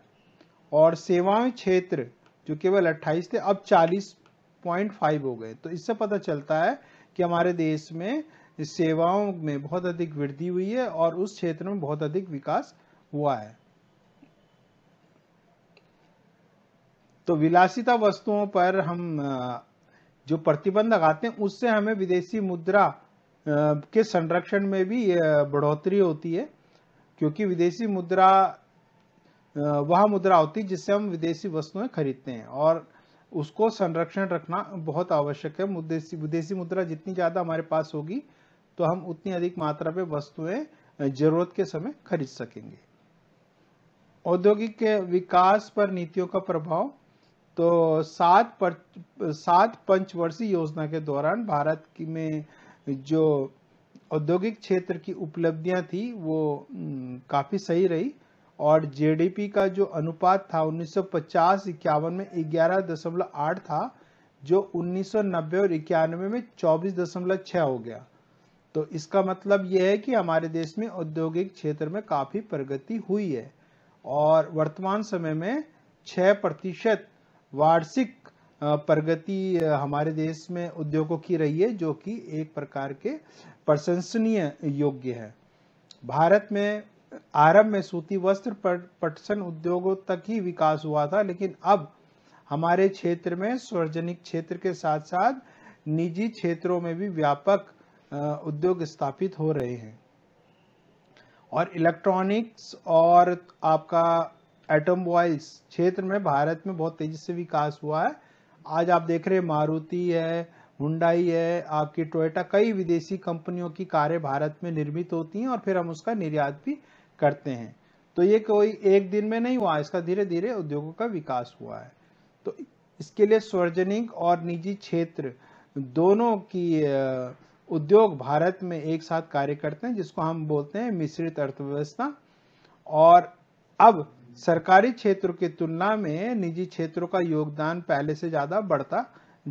और सेवाएं क्षेत्र जो केवल 28 थे अब 40.5 हो गए तो इससे पता चलता है कि हमारे देश में सेवाओं में बहुत अधिक वृद्धि हुई है और उस क्षेत्र में बहुत अधिक विकास हुआ है तो विलासिता वस्तुओं पर हम जो प्रतिबंध लगाते हैं उससे हमें विदेशी मुद्रा के संरक्षण में भी बढ़ोतरी होती है क्योंकि विदेशी मुद्रा वह मुद्रा होती है जिससे हम विदेशी वस्तुएं खरीदते हैं और उसको संरक्षण रखना बहुत आवश्यक है विदेशी मुद्रा जितनी ज़्यादा हमारे पास होगी तो हम उतनी अधिक मात्रा में वस्तुएं जरूरत के समय खरीद सकेंगे औद्योगिक विकास पर नीतियों का प्रभाव तो सात पर, सात पंचवर्षीय योजना के दौरान भारत की में जो औद्योगिक क्षेत्र की उपलब्धियां थी वो काफी सही रही और जीडीपी का जो अनुपात था 1950 इक्यावन में 11.8 था जो 1990 और इक्यानवे में 24.6 हो गया तो इसका मतलब यह है कि हमारे देश में औद्योगिक क्षेत्र में काफ़ी प्रगति हुई है और वर्तमान समय में छह प्रतिशत वार्षिक प्रगति हमारे देश में उद्योगों की रही है जो कि एक प्रकार के प्रशंसनीय योग्य है भारत में आरंभ में सूती वस्त्र पटसन उद्योगों तक ही विकास हुआ था लेकिन अब हमारे क्षेत्र में सार्वजनिक क्षेत्र के साथ साथ निजी क्षेत्रों में भी व्यापक उद्योग स्थापित हो रहे हैं और इलेक्ट्रॉनिक्स और आपका एटम वॉइल्स क्षेत्र में भारत में बहुत तेजी से विकास हुआ है आज आप देख रहे हैं मारुति है हुंडाई है आपकी टोयोटा कई विदेशी कंपनियों की कारें भारत में निर्मित होती हैं और फिर हम उसका निर्यात भी करते हैं तो ये कोई एक दिन में नहीं हुआ इसका धीरे धीरे उद्योगों का विकास हुआ है तो इसके लिए सार्वजनिक और निजी क्षेत्र दोनों की उद्योग भारत में एक साथ कार्य करते हैं जिसको हम बोलते हैं मिश्रित अर्थव्यवस्था और अब सरकारी क्षेत्र की तुलना में निजी क्षेत्रों का योगदान पहले से ज़्यादा बढ़ता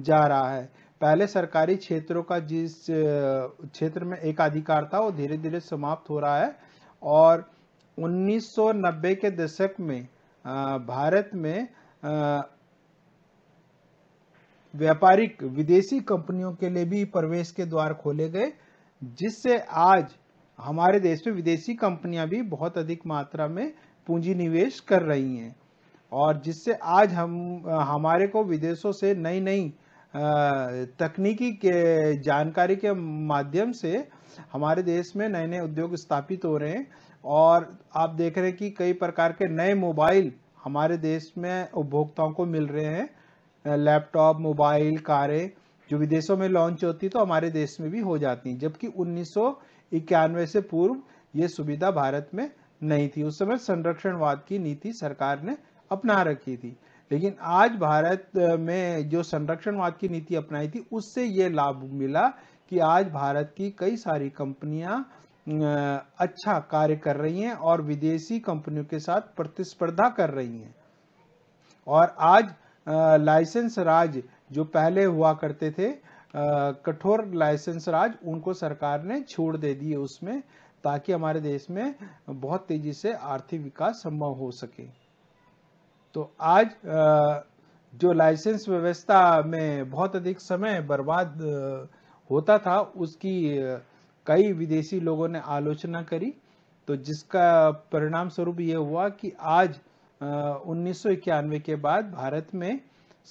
जा रहा है पहले सरकारी क्षेत्रों का जिस क्षेत्र में एकाधिकार था वो धीरे धीरे समाप्त हो रहा है और 1990 के दशक में भारत में व्यापारिक विदेशी कंपनियों के लिए भी प्रवेश के द्वार खोले गए जिससे आज हमारे देश में विदेशी कंपनियां भी बहुत अधिक मात्रा में पूंजी निवेश कर रही हैं और जिससे आज हम हमारे को विदेशों से नई नई तकनीकी के जानकारी के माध्यम से हमारे देश में नए नए उद्योग स्थापित हो रहे हैं और आप देख रहे हैं कि कई प्रकार के नए मोबाइल हमारे देश में उपभोक्ताओं को मिल रहे हैं लैपटॉप मोबाइल कारें जो विदेशों में लॉन्च होती तो हमारे देश में भी हो जाती जबकि उन्नीस से पूर्व ये सुविधा भारत में नहीं थी उस समय संरक्षणवाद की नीति सरकार ने अपना रखी थी लेकिन आज भारत में जो संरक्षणवाद की नीति अपनाई थी उससे ये लाभ मिला कि आज भारत की कई सारी कंपनियां अच्छा कार्य कर रही हैं और विदेशी कंपनियों के साथ प्रतिस्पर्धा कर रही हैं और आज लाइसेंस राज जो पहले हुआ करते थे कठोर लाइसेंस राज उनको सरकार ने छोड़ दे दिए उसमें ताकि हमारे देश में बहुत तेजी से आर्थिक विकास संभव हो सके तो आज जो लाइसेंस व्यवस्था में बहुत अधिक समय बर्बाद होता था उसकी कई विदेशी लोगों ने आलोचना करी तो जिसका परिणाम स्वरूप ये हुआ कि आज उन्नीस के बाद भारत में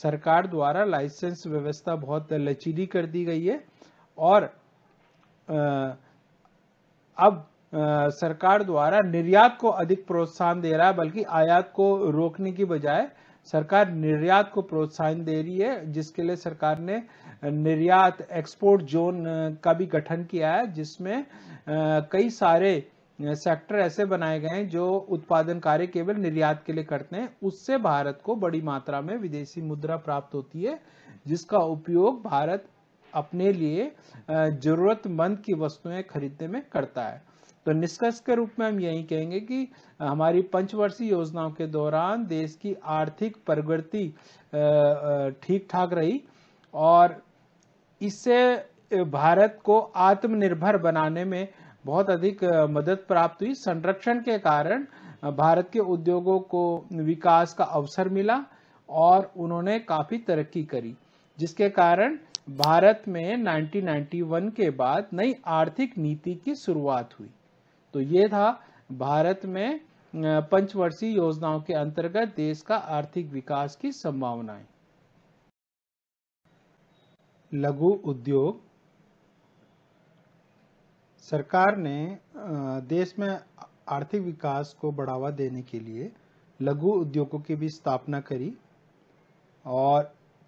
सरकार द्वारा लाइसेंस व्यवस्था बहुत लचीली कर दी गई है और अब सरकार द्वारा निर्यात को अधिक प्रोत्साहन दे रहा है बल्कि आयात को रोकने की बजाय सरकार निर्यात को प्रोत्साहन दे रही है जिसके लिए सरकार ने निर्यात एक्सपोर्ट जोन का भी गठन किया है जिसमें कई सारे सेक्टर ऐसे बनाए गए हैं जो उत्पादन कार्य केवल निर्यात के लिए करते हैं उससे भारत को बड़ी मात्रा में विदेशी मुद्रा प्राप्त होती है जिसका उपयोग भारत अपने लिए जरूरतमंद की वस्तुएं खरीदने में करता है तो निष्कर्ष के रूप में हम यही कहेंगे कि हमारी पंचवर्षीय योजनाओं के दौरान देश की आर्थिक प्रगति ठीक ठाक रही और इससे भारत को आत्मनिर्भर बनाने में बहुत अधिक मदद प्राप्त हुई संरक्षण के कारण भारत के उद्योगों को विकास का अवसर मिला और उन्होंने काफी तरक्की करी जिसके कारण भारत में 1991 के बाद नई आर्थिक नीति की शुरुआत हुई तो ये था भारत में पंचवर्षीय योजनाओं के अंतर्गत देश का आर्थिक विकास की संभावनाएं लघु उद्योग सरकार ने देश में आर्थिक विकास को बढ़ावा देने के लिए लघु उद्योगों की भी स्थापना करी और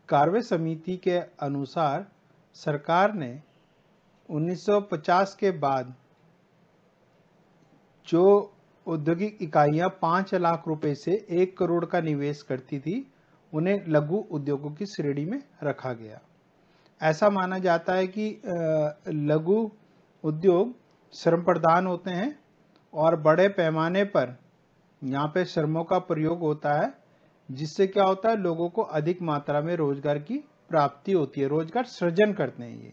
कार्य समिति के अनुसार सरकार ने 1950 के बाद जो औद्योगिक इकाइयां पाँच लाख रुपए से एक करोड़ का निवेश करती थी उन्हें लघु उद्योगों की श्रेणी में रखा गया ऐसा माना जाता है कि लघु उद्योग श्रम प्रदान होते हैं और बड़े पैमाने पर यहाँ पे श्रमों का प्रयोग होता है जिससे क्या होता है लोगों को अधिक मात्रा में रोजगार की प्राप्ति होती है रोजगार सृजन करते हैं ये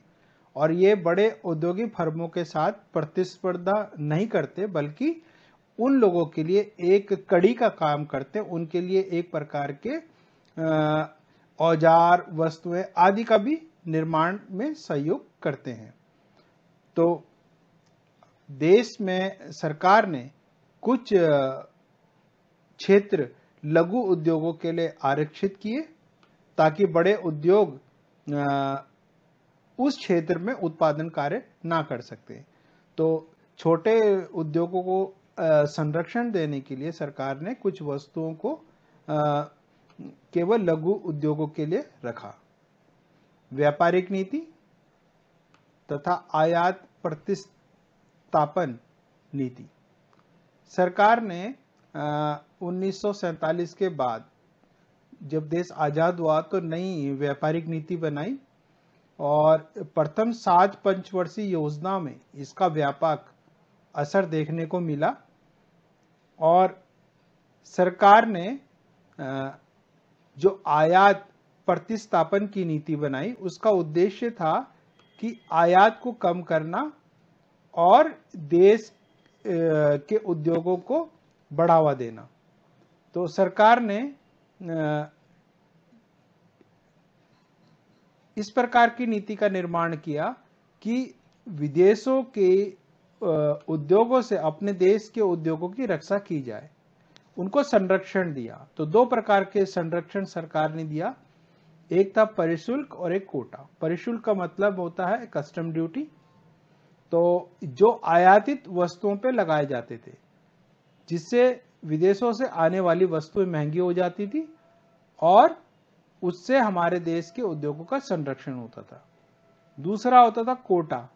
और ये बड़े औद्योगिक फर्मों के साथ प्रतिस्पर्धा नहीं करते बल्कि उन लोगों के लिए एक कड़ी का काम करते उनके लिए एक प्रकार के औजार वस्तुएं आदि का भी निर्माण में सहयोग करते हैं तो देश में सरकार ने कुछ क्षेत्र लघु उद्योगों के लिए आरक्षित किए ताकि बड़े उद्योग उस क्षेत्र में उत्पादन कार्य ना कर सकते तो छोटे उद्योगों को संरक्षण देने के लिए सरकार ने कुछ वस्तुओं को केवल लघु उद्योगों के लिए रखा व्यापारिक नीति तथा आयात प्रतिस्थापन नीति सरकार ने उन्नीस के बाद जब देश आज़ाद हुआ तो नई व्यापारिक नीति बनाई और प्रथम सात पंचवर्षीय योजना में इसका व्यापक असर देखने को मिला और सरकार ने जो आयात प्रतिस्थापन की नीति बनाई उसका उद्देश्य था कि आयात को कम करना और देश के उद्योगों को बढ़ावा देना तो सरकार ने इस प्रकार की नीति का निर्माण किया कि विदेशों के उद्योगों से अपने देश के उद्योगों की रक्षा की जाए उनको संरक्षण दिया तो दो प्रकार के संरक्षण सरकार ने दिया एक था परिशुल्क और एक कोटा परिशुल्क का मतलब होता है कस्टम ड्यूटी तो जो आयातित वस्तुओं पे लगाए जाते थे जिससे विदेशों से आने वाली वस्तुएं महंगी हो जाती थी और उससे हमारे देश के उद्योगों का संरक्षण होता था दूसरा होता था कोटा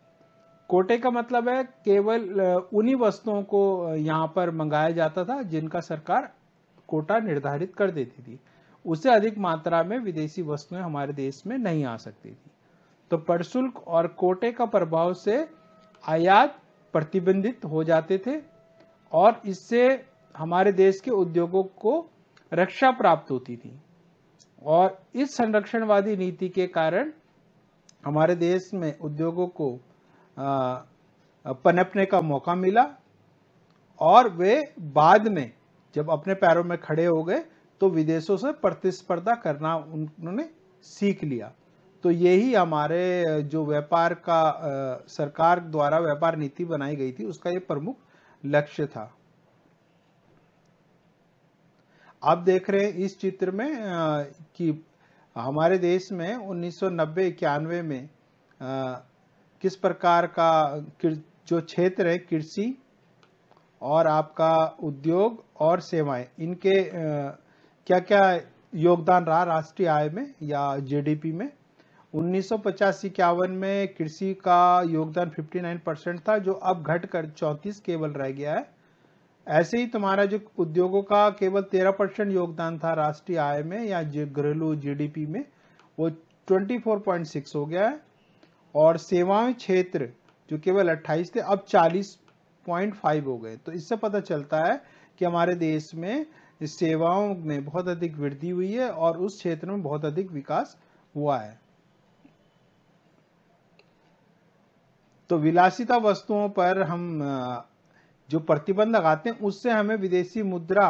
कोटे का मतलब है केवल उन्हीं वस्तुओं को यहाँ पर मंगाया जाता था जिनका सरकार कोटा निर्धारित कर देती थी उससे अधिक मात्रा में विदेशी वस्तुएं हमारे देश में नहीं आ सकती थी तो प्रशुल्क और कोटे का प्रभाव से आयात प्रतिबंधित हो जाते थे और इससे हमारे देश के उद्योगों को रक्षा प्राप्त होती थी और इस संरक्षणवादी नीति के कारण हमारे देश में उद्योगों को पनपने का मौका मिला और वे बाद में जब अपने पैरों में खड़े हो गए तो विदेशों से प्रतिस्पर्धा करना उन्होंने सीख लिया तो यही हमारे जो व्यापार का सरकार द्वारा व्यापार नीति बनाई गई थी उसका ये प्रमुख लक्ष्य था आप देख रहे हैं इस चित्र में कि हमारे देश में उन्नीस सौ में किस प्रकार का जो क्षेत्र है कृषि और आपका उद्योग और सेवाएं इनके आ, क्या क्या योगदान रहा राष्ट्रीय आय में या जीडीपी में उन्नीस सौ इक्यावन में कृषि का योगदान 59 परसेंट था जो अब घटकर 34 केवल रह गया है ऐसे ही तुम्हारा जो उद्योगों का केवल 13 परसेंट योगदान था राष्ट्रीय आय में या घरेलू जीडीपी में वो 24.6 हो गया है और सेवाएं क्षेत्र जो केवल 28 थे अब 40.5 हो गए तो इससे पता चलता है कि हमारे देश में सेवाओं में बहुत अधिक वृद्धि हुई है और उस क्षेत्र में बहुत अधिक विकास हुआ है तो विलासिता वस्तुओं पर हम जो प्रतिबंध लगाते हैं उससे हमें विदेशी मुद्रा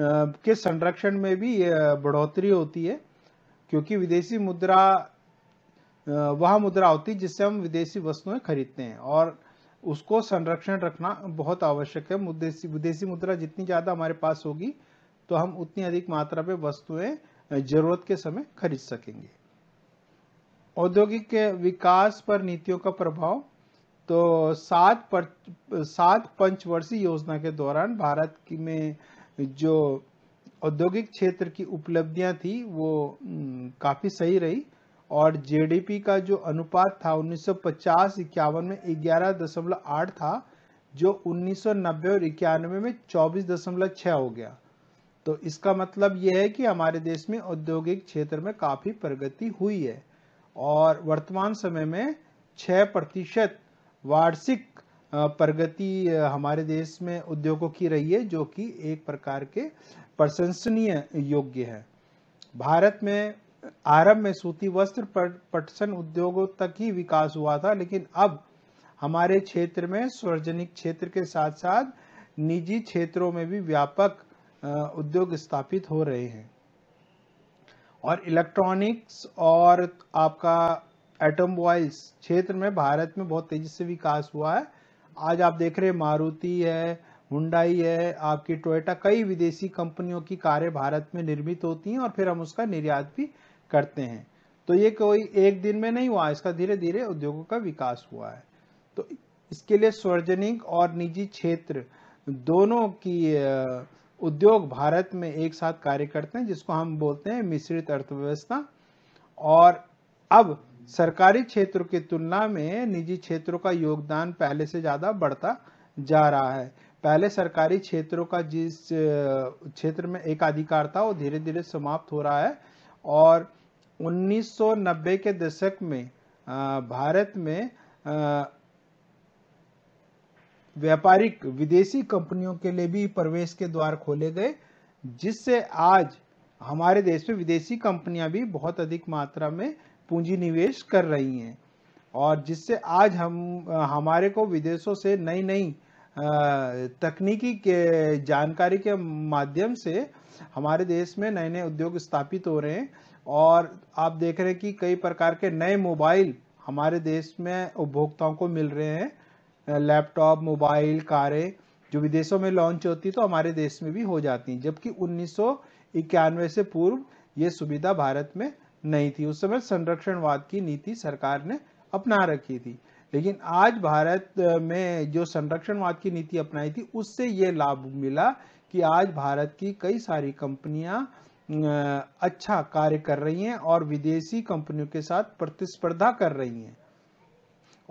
के संरक्षण में भी बढ़ोतरी होती है क्योंकि विदेशी मुद्रा वह मुद्रा होती है जिससे हम विदेशी वस्तुएं खरीदते हैं और उसको संरक्षण रखना बहुत आवश्यक है विदेशी मुद्रा जितनी ज़्यादा हमारे पास होगी तो हम उतनी अधिक मात्रा में वस्तुएं जरूरत के समय खरीद सकेंगे औद्योगिक विकास पर नीतियों का प्रभाव तो सात पर, सात पंचवर्षीय योजना के दौरान भारत की में जो औद्योगिक क्षेत्र की उपलब्धियां थी वो काफी सही रही और जीडीपी का जो अनुपात था 1950 इक्यावन में 11.8 था जो 1990 और इक्यानवे में 24.6 हो गया तो इसका मतलब यह है कि हमारे देश में औद्योगिक क्षेत्र में काफ़ी प्रगति हुई है और वर्तमान समय में 6 प्रतिशत वार्षिक प्रगति हमारे देश में उद्योगों की रही है जो कि एक प्रकार के प्रशंसनीय योग्य है भारत में आरंभ में सूती वस्त्र पटसन उद्योगों तक ही विकास हुआ था लेकिन अब हमारे क्षेत्र में सार्वजनिक क्षेत्र के साथ साथ निजी क्षेत्रों में भी व्यापक उद्योग स्थापित हो रहे हैं और इलेक्ट्रॉनिक्स और आपका एटम बॉयल्स क्षेत्र में भारत में बहुत तेजी से विकास हुआ है आज आप देख रहे मारुति है हुंडाई है आपकी टोयोटा कई विदेशी कंपनियों की कारें भारत में निर्मित होती हैं और फिर हम उसका निर्यात भी करते हैं तो ये कोई एक दिन में नहीं हुआ इसका धीरे धीरे उद्योगों का विकास हुआ है तो इसके लिए सार्वजनिक और निजी क्षेत्र दोनों की उद्योग भारत में एक साथ कार्य करते हैं जिसको हम बोलते हैं मिश्रित अर्थव्यवस्था और अब सरकारी क्षेत्र की तुलना में निजी क्षेत्रों का योगदान पहले से ज़्यादा बढ़ता जा रहा है पहले सरकारी क्षेत्रों का जिस क्षेत्र में एकाधिकार था वो धीरे धीरे समाप्त हो रहा है और 1990 के दशक में भारत में व्यापारिक विदेशी कंपनियों के लिए भी प्रवेश के द्वार खोले गए जिससे आज हमारे देश में विदेशी कंपनियां भी बहुत अधिक मात्रा में पूंजी निवेश कर रही हैं और जिससे आज हम हमारे को विदेशों से नई नई तकनीकी के जानकारी के माध्यम से हमारे देश में नए नए उद्योग स्थापित हो रहे हैं और आप देख रहे हैं कि कई प्रकार के नए मोबाइल हमारे देश में उपभोक्ताओं को मिल रहे हैं लैपटॉप मोबाइल कारें जो विदेशों में लॉन्च होती तो हमारे देश में भी हो जाती हैं जबकि उन्नीस से पूर्व ये सुविधा भारत में नहीं थी उस समय संरक्षणवाद की नीति सरकार ने अपना रखी थी लेकिन आज भारत में जो संरक्षणवाद की नीति अपनाई थी उससे ये लाभ मिला कि आज भारत की कई सारी कंपनियां अच्छा कार्य कर रही हैं और विदेशी कंपनियों के साथ प्रतिस्पर्धा कर रही हैं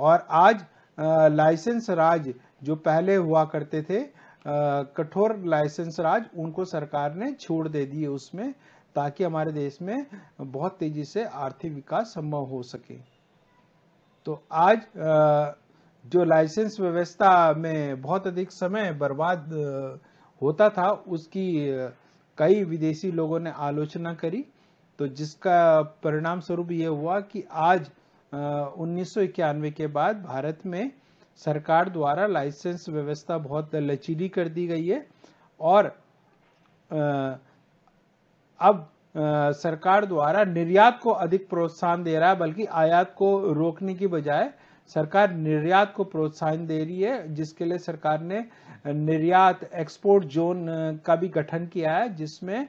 और आज लाइसेंस राज जो पहले हुआ करते थे कठोर लाइसेंस राज उनको सरकार ने छोड़ दे दिए उसमें ताकि हमारे देश में बहुत तेजी से आर्थिक विकास संभव हो सके तो आज जो लाइसेंस व्यवस्था में बहुत अधिक समय बर्बाद होता था उसकी कई विदेशी लोगों ने आलोचना करी तो जिसका परिणाम स्वरूप यह हुआ कि आज उन्नीस के बाद भारत में सरकार द्वारा लाइसेंस व्यवस्था बहुत लचीली कर दी गई है और अब सरकार द्वारा निर्यात को अधिक प्रोत्साहन दे रहा है बल्कि आयात को रोकने की बजाय सरकार निर्यात को प्रोत्साहन दे रही है जिसके लिए सरकार ने निर्यात एक्सपोर्ट जोन का भी गठन किया है जिसमें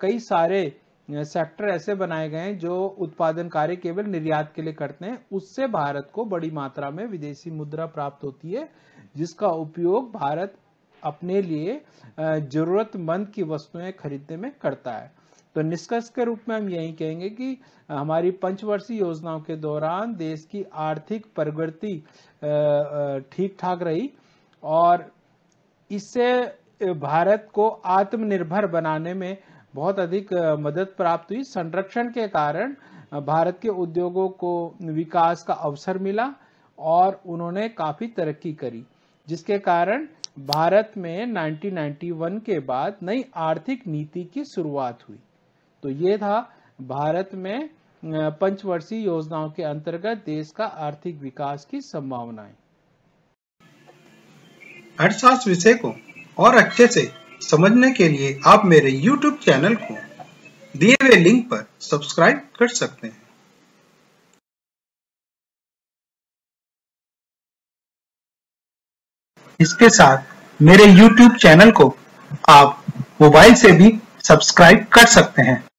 कई सारे सेक्टर ऐसे बनाए गए हैं जो उत्पादन कार्य केवल निर्यात के लिए करते हैं उससे भारत को बड़ी मात्रा में विदेशी मुद्रा प्राप्त होती है जिसका उपयोग भारत अपने लिए जरूरतमंद की वस्तुएं खरीदने में करता है तो निष्कर्ष के रूप में हम यही कहेंगे कि हमारी पंचवर्षीय योजनाओं के दौरान देश की आर्थिक प्रगति ठीक ठाक रही और इससे भारत को आत्मनिर्भर बनाने में बहुत अधिक मदद प्राप्त हुई संरक्षण के कारण भारत के उद्योगों को विकास का अवसर मिला और उन्होंने काफ़ी तरक्की करी जिसके कारण भारत में 1991 के बाद नई आर्थिक नीति की शुरुआत हुई तो ये था भारत में पंचवर्षीय योजनाओं के अंतर्गत देश का आर्थिक विकास की संभावनाएं अर्थशास्त्र विषय को और अच्छे से समझने के लिए आप मेरे YouTube चैनल को दिए हुए लिंक पर सब्सक्राइब कर सकते हैं इसके साथ मेरे YouTube चैनल को आप मोबाइल से भी सब्सक्राइब कर सकते हैं